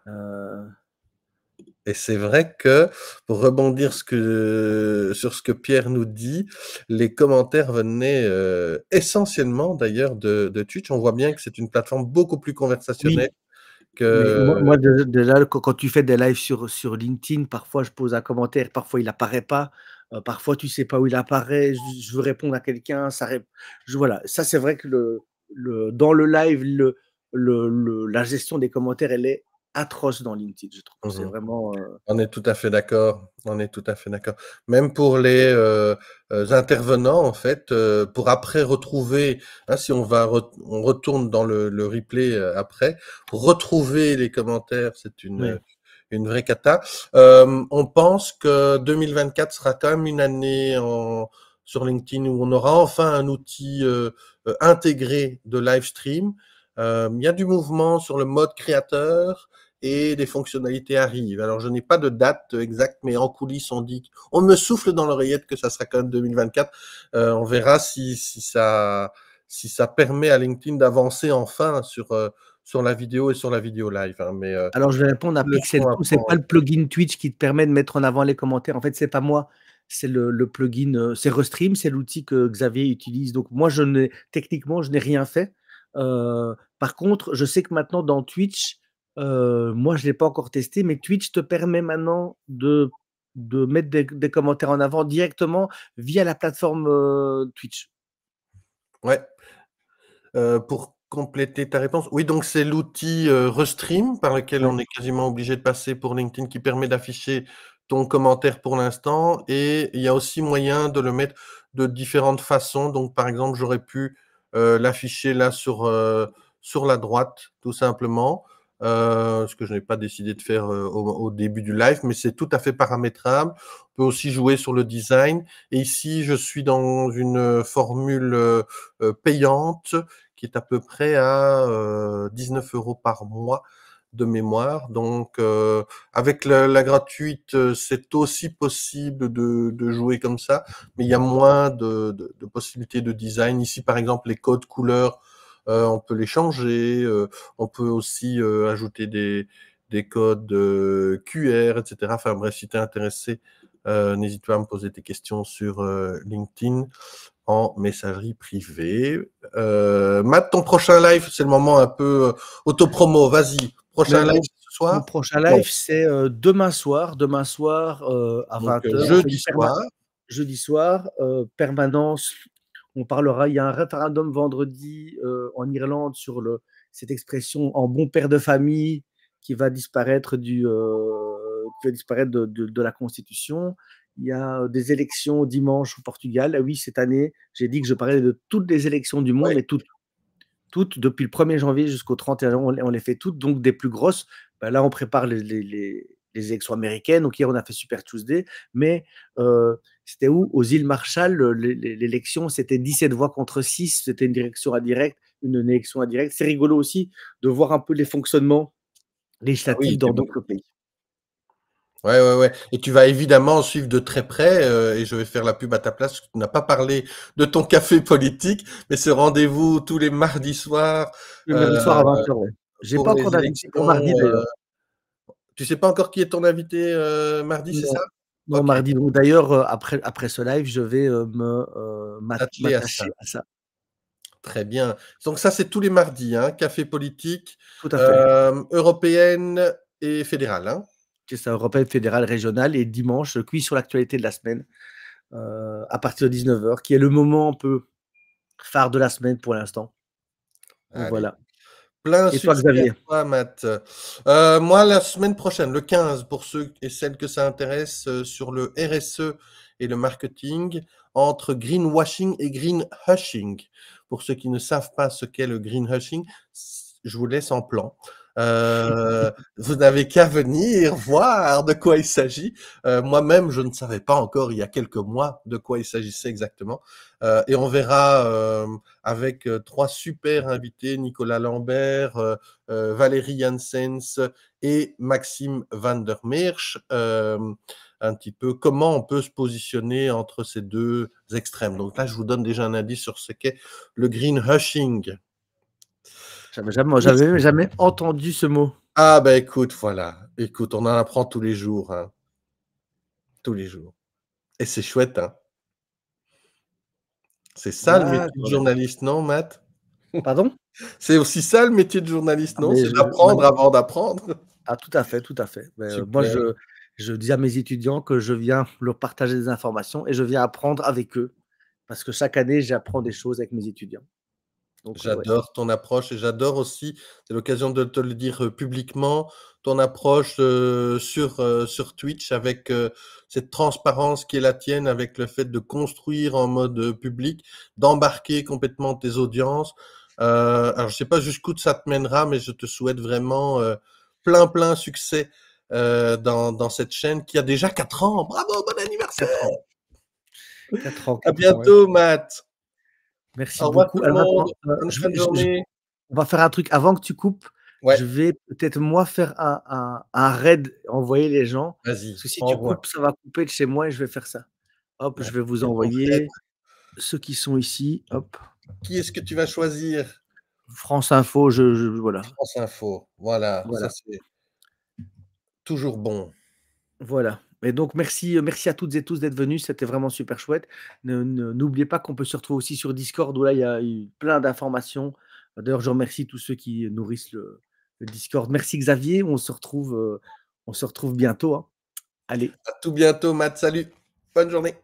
euh, Et c'est vrai que, pour rebondir sur ce que Pierre nous dit, les commentaires venaient euh, essentiellement d'ailleurs de, Twitch. On voit bien que c'est une plateforme beaucoup plus conversationnelle. Que... Moi, déjà, quand tu fais des lives sur, sur LinkedIn, parfois je pose un commentaire, parfois il n'apparaît pas. Euh, parfois, tu sais pas où il apparaît. Je, veux répondre à quelqu'un. Ça, je, voilà. Ça, c'est vrai que le, dans le live, le, le, la gestion des commentaires, elle est atroce dans LinkedIn. Je trouve. Mmh vraiment. Euh, on est tout à fait d'accord. On est tout à fait d'accord. Même pour les euh, intervenants, en fait, pour après retrouver, hein, si on va, on retourne dans le, replay après, retrouver les commentaires, c'est une une vraie cata. Euh, on pense que 2024 sera quand même une année sur LinkedIn où on aura enfin un outil euh, euh, intégré de live stream. Il y a du mouvement sur le mode créateur et des fonctionnalités arrivent. Alors, je n'ai pas de date exacte, mais en coulisses, on dit, on me souffle dans l'oreillette que ça sera quand même 2024. on verra si, ça, si ça permet à LinkedIn d'avancer enfin sur sur la vidéo et sur la vidéo live. Hein, euh, Alors, je vais répondre à Pixel c'est pas le plugin Twitch qui te permet de mettre en avant les commentaires. En fait, c'est pas moi. C'est le, plugin, euh, c'est Restream, c'est l'outil que Xavier utilise. Donc, moi, je techniquement, je n'ai rien fait. Euh, par contre, je sais que maintenant, dans Twitch, moi, je ne l'ai pas encore testé, mais Twitch te permet maintenant de, de mettre des, commentaires en avant directement via la plateforme Twitch. Ouais. Euh, pour compléter ta réponse. Oui, donc c'est l'outil euh, Restream par lequel on est quasiment obligé de passer pour LinkedIn qui permet d'afficher ton commentaire pour l'instant. Et il y a aussi moyen de le mettre de différentes façons. Donc, par exemple, j'aurais pu euh, l'afficher là sur, euh, sur la droite, tout simplement. ce que je n'ai pas décidé de faire au, début du live, mais c'est tout à fait paramétrable. On peut aussi jouer sur le design. Et ici, je suis dans une formule payante qui est à peu près à 19 euh, euros par mois de mémoire. Donc, euh, avec la, gratuite, euh, c'est aussi possible de, jouer comme ça, mais il y a moins de, possibilités de design. Ici, par exemple, les codes couleurs, on peut les changer. on peut aussi ajouter des, des codes QR, etc. Enfin bref, si tu es intéressé, n'hésite pas à me poser tes questions sur LinkedIn messagerie privée. Euh, Matt, ton prochain live, c'est le moment un peu euh, promo. Vas-y, prochain live ce soir. prochain live, c'est euh, demain soir. Demain soir euh, à 20h. Jeudi soir. Jeudi soir, permanence. On parlera. Il y a un référendum vendredi en Irlande sur le, cette expression en bon père de famille qui va disparaître du qui va disparaître de, de la Constitution il y a des élections dimanche au Portugal. Ah oui, cette année, j'ai dit que je parlais de toutes les élections du monde mais toutes. Toutes, depuis le 1er janvier jusqu'au 31, on, on les fait toutes. Donc, des plus grosses, bah, là, on prépare les, élections américaines. Donc, hier, on a fait Super Tuesday. Mais c'était où Aux îles Marshall, l'élection, c'était 17 voix contre 6. C'était une direction à une élection indirecte. C'est rigolo aussi de voir un peu les fonctionnements ah législatifs dans d'autres pays. Ouais, ouais, ouais. Et tu vas évidemment suivre de très près, euh, et je vais faire la pub à ta place, tu n'as pas parlé de ton café politique, mais ce rendez-vous tous les mardis soirs. Le soir à 20h, euh, J'ai pas encore d'invité pour mardi euh, tu sais pas encore qui est ton invité mardi, c'est ça Non, mardi. d'ailleurs, après, après ce live, je vais me m'attacher à ça. Très bien. Donc ça, c'est tous les mardis, hein, café politique, européenne et fédérale. Hein? ça européenne, fédérale, régionale, et dimanche, cuit sur l'actualité de la semaine euh, à partir de 19h, qui est le moment un peu phare de la semaine pour l'instant. Voilà. Plein de Matt. Euh, moi, la semaine prochaine, le 15, pour ceux et celles que ça intéresse, euh, sur le RSE et le marketing, entre greenwashing et green hushing. Pour ceux qui ne savent pas ce qu'est le green hushing je vous laisse en plan. Euh, vous n'avez qu'à venir voir de quoi il s'agit. Euh, moi-même, je ne savais pas encore il y a quelques mois de quoi il s'agissait exactement. Euh, et on verra avec trois super invités, Nicolas Lambert, Valérie Janssens et Maxime van der Meersch, un petit peu comment on peut se positionner entre ces deux extrêmes. Donc là, je vous donne déjà un indice sur ce qu'est le green hushing. J'avais jamais, jamais, entendu ce mot. Ah ben écoute, voilà. Écoute, on en apprend tous les jours. Hein. Tous les jours. Et c'est chouette, hein. C'est ça le ah, métier de journaliste, non, Matt Pardon C'est aussi ça le métier de journaliste, ah, non C'est d'apprendre avant d'apprendre. Ah, tout à fait, tout à fait. Euh, moi, je dis à mes étudiants que je viens leur partager des informations et je viens apprendre avec eux. Parce que chaque année, j'apprends des choses avec mes étudiants. Euh, j'adore ton approche et j'adore aussi, c'est l'occasion de te le dire euh, publiquement, ton approche sur, sur Twitch avec cette transparence qui est la tienne, avec le fait de construire en mode public, d'embarquer complètement tes audiences. Euh, alors, je sais pas jusqu'où ça te mènera, mais je te souhaite vraiment plein, plein succès dans, dans, cette chaîne qui a déjà 4 ans. Bravo, bon anniversaire! à bientôt, Matt! Merci beaucoup. Euh, on va faire un truc avant que tu coupes. Je vais peut-être moi faire un, raid, envoyer les gens. Vas-y. Parce que si tu coupes, ça va couper de chez moi et je vais faire ça. Hop, je vais vous envoyer ceux qui sont ici. Hop. Qui est-ce que tu vas choisir France Info, je, voilà. France Info, voilà. voilà. Ça, toujours bon. Voilà donc, merci, euh, merci à toutes et tous d'être venus. C'était vraiment super chouette. N'oubliez pas qu'on peut se retrouver aussi sur Discord où là, il y a eu plein d'informations. D'ailleurs, je remercie tous ceux qui nourrissent le, Discord. Merci Xavier. On se retrouve, euh, on se retrouve bientôt. Hein. Allez. À tout bientôt, Matt. Salut. Bonne journée.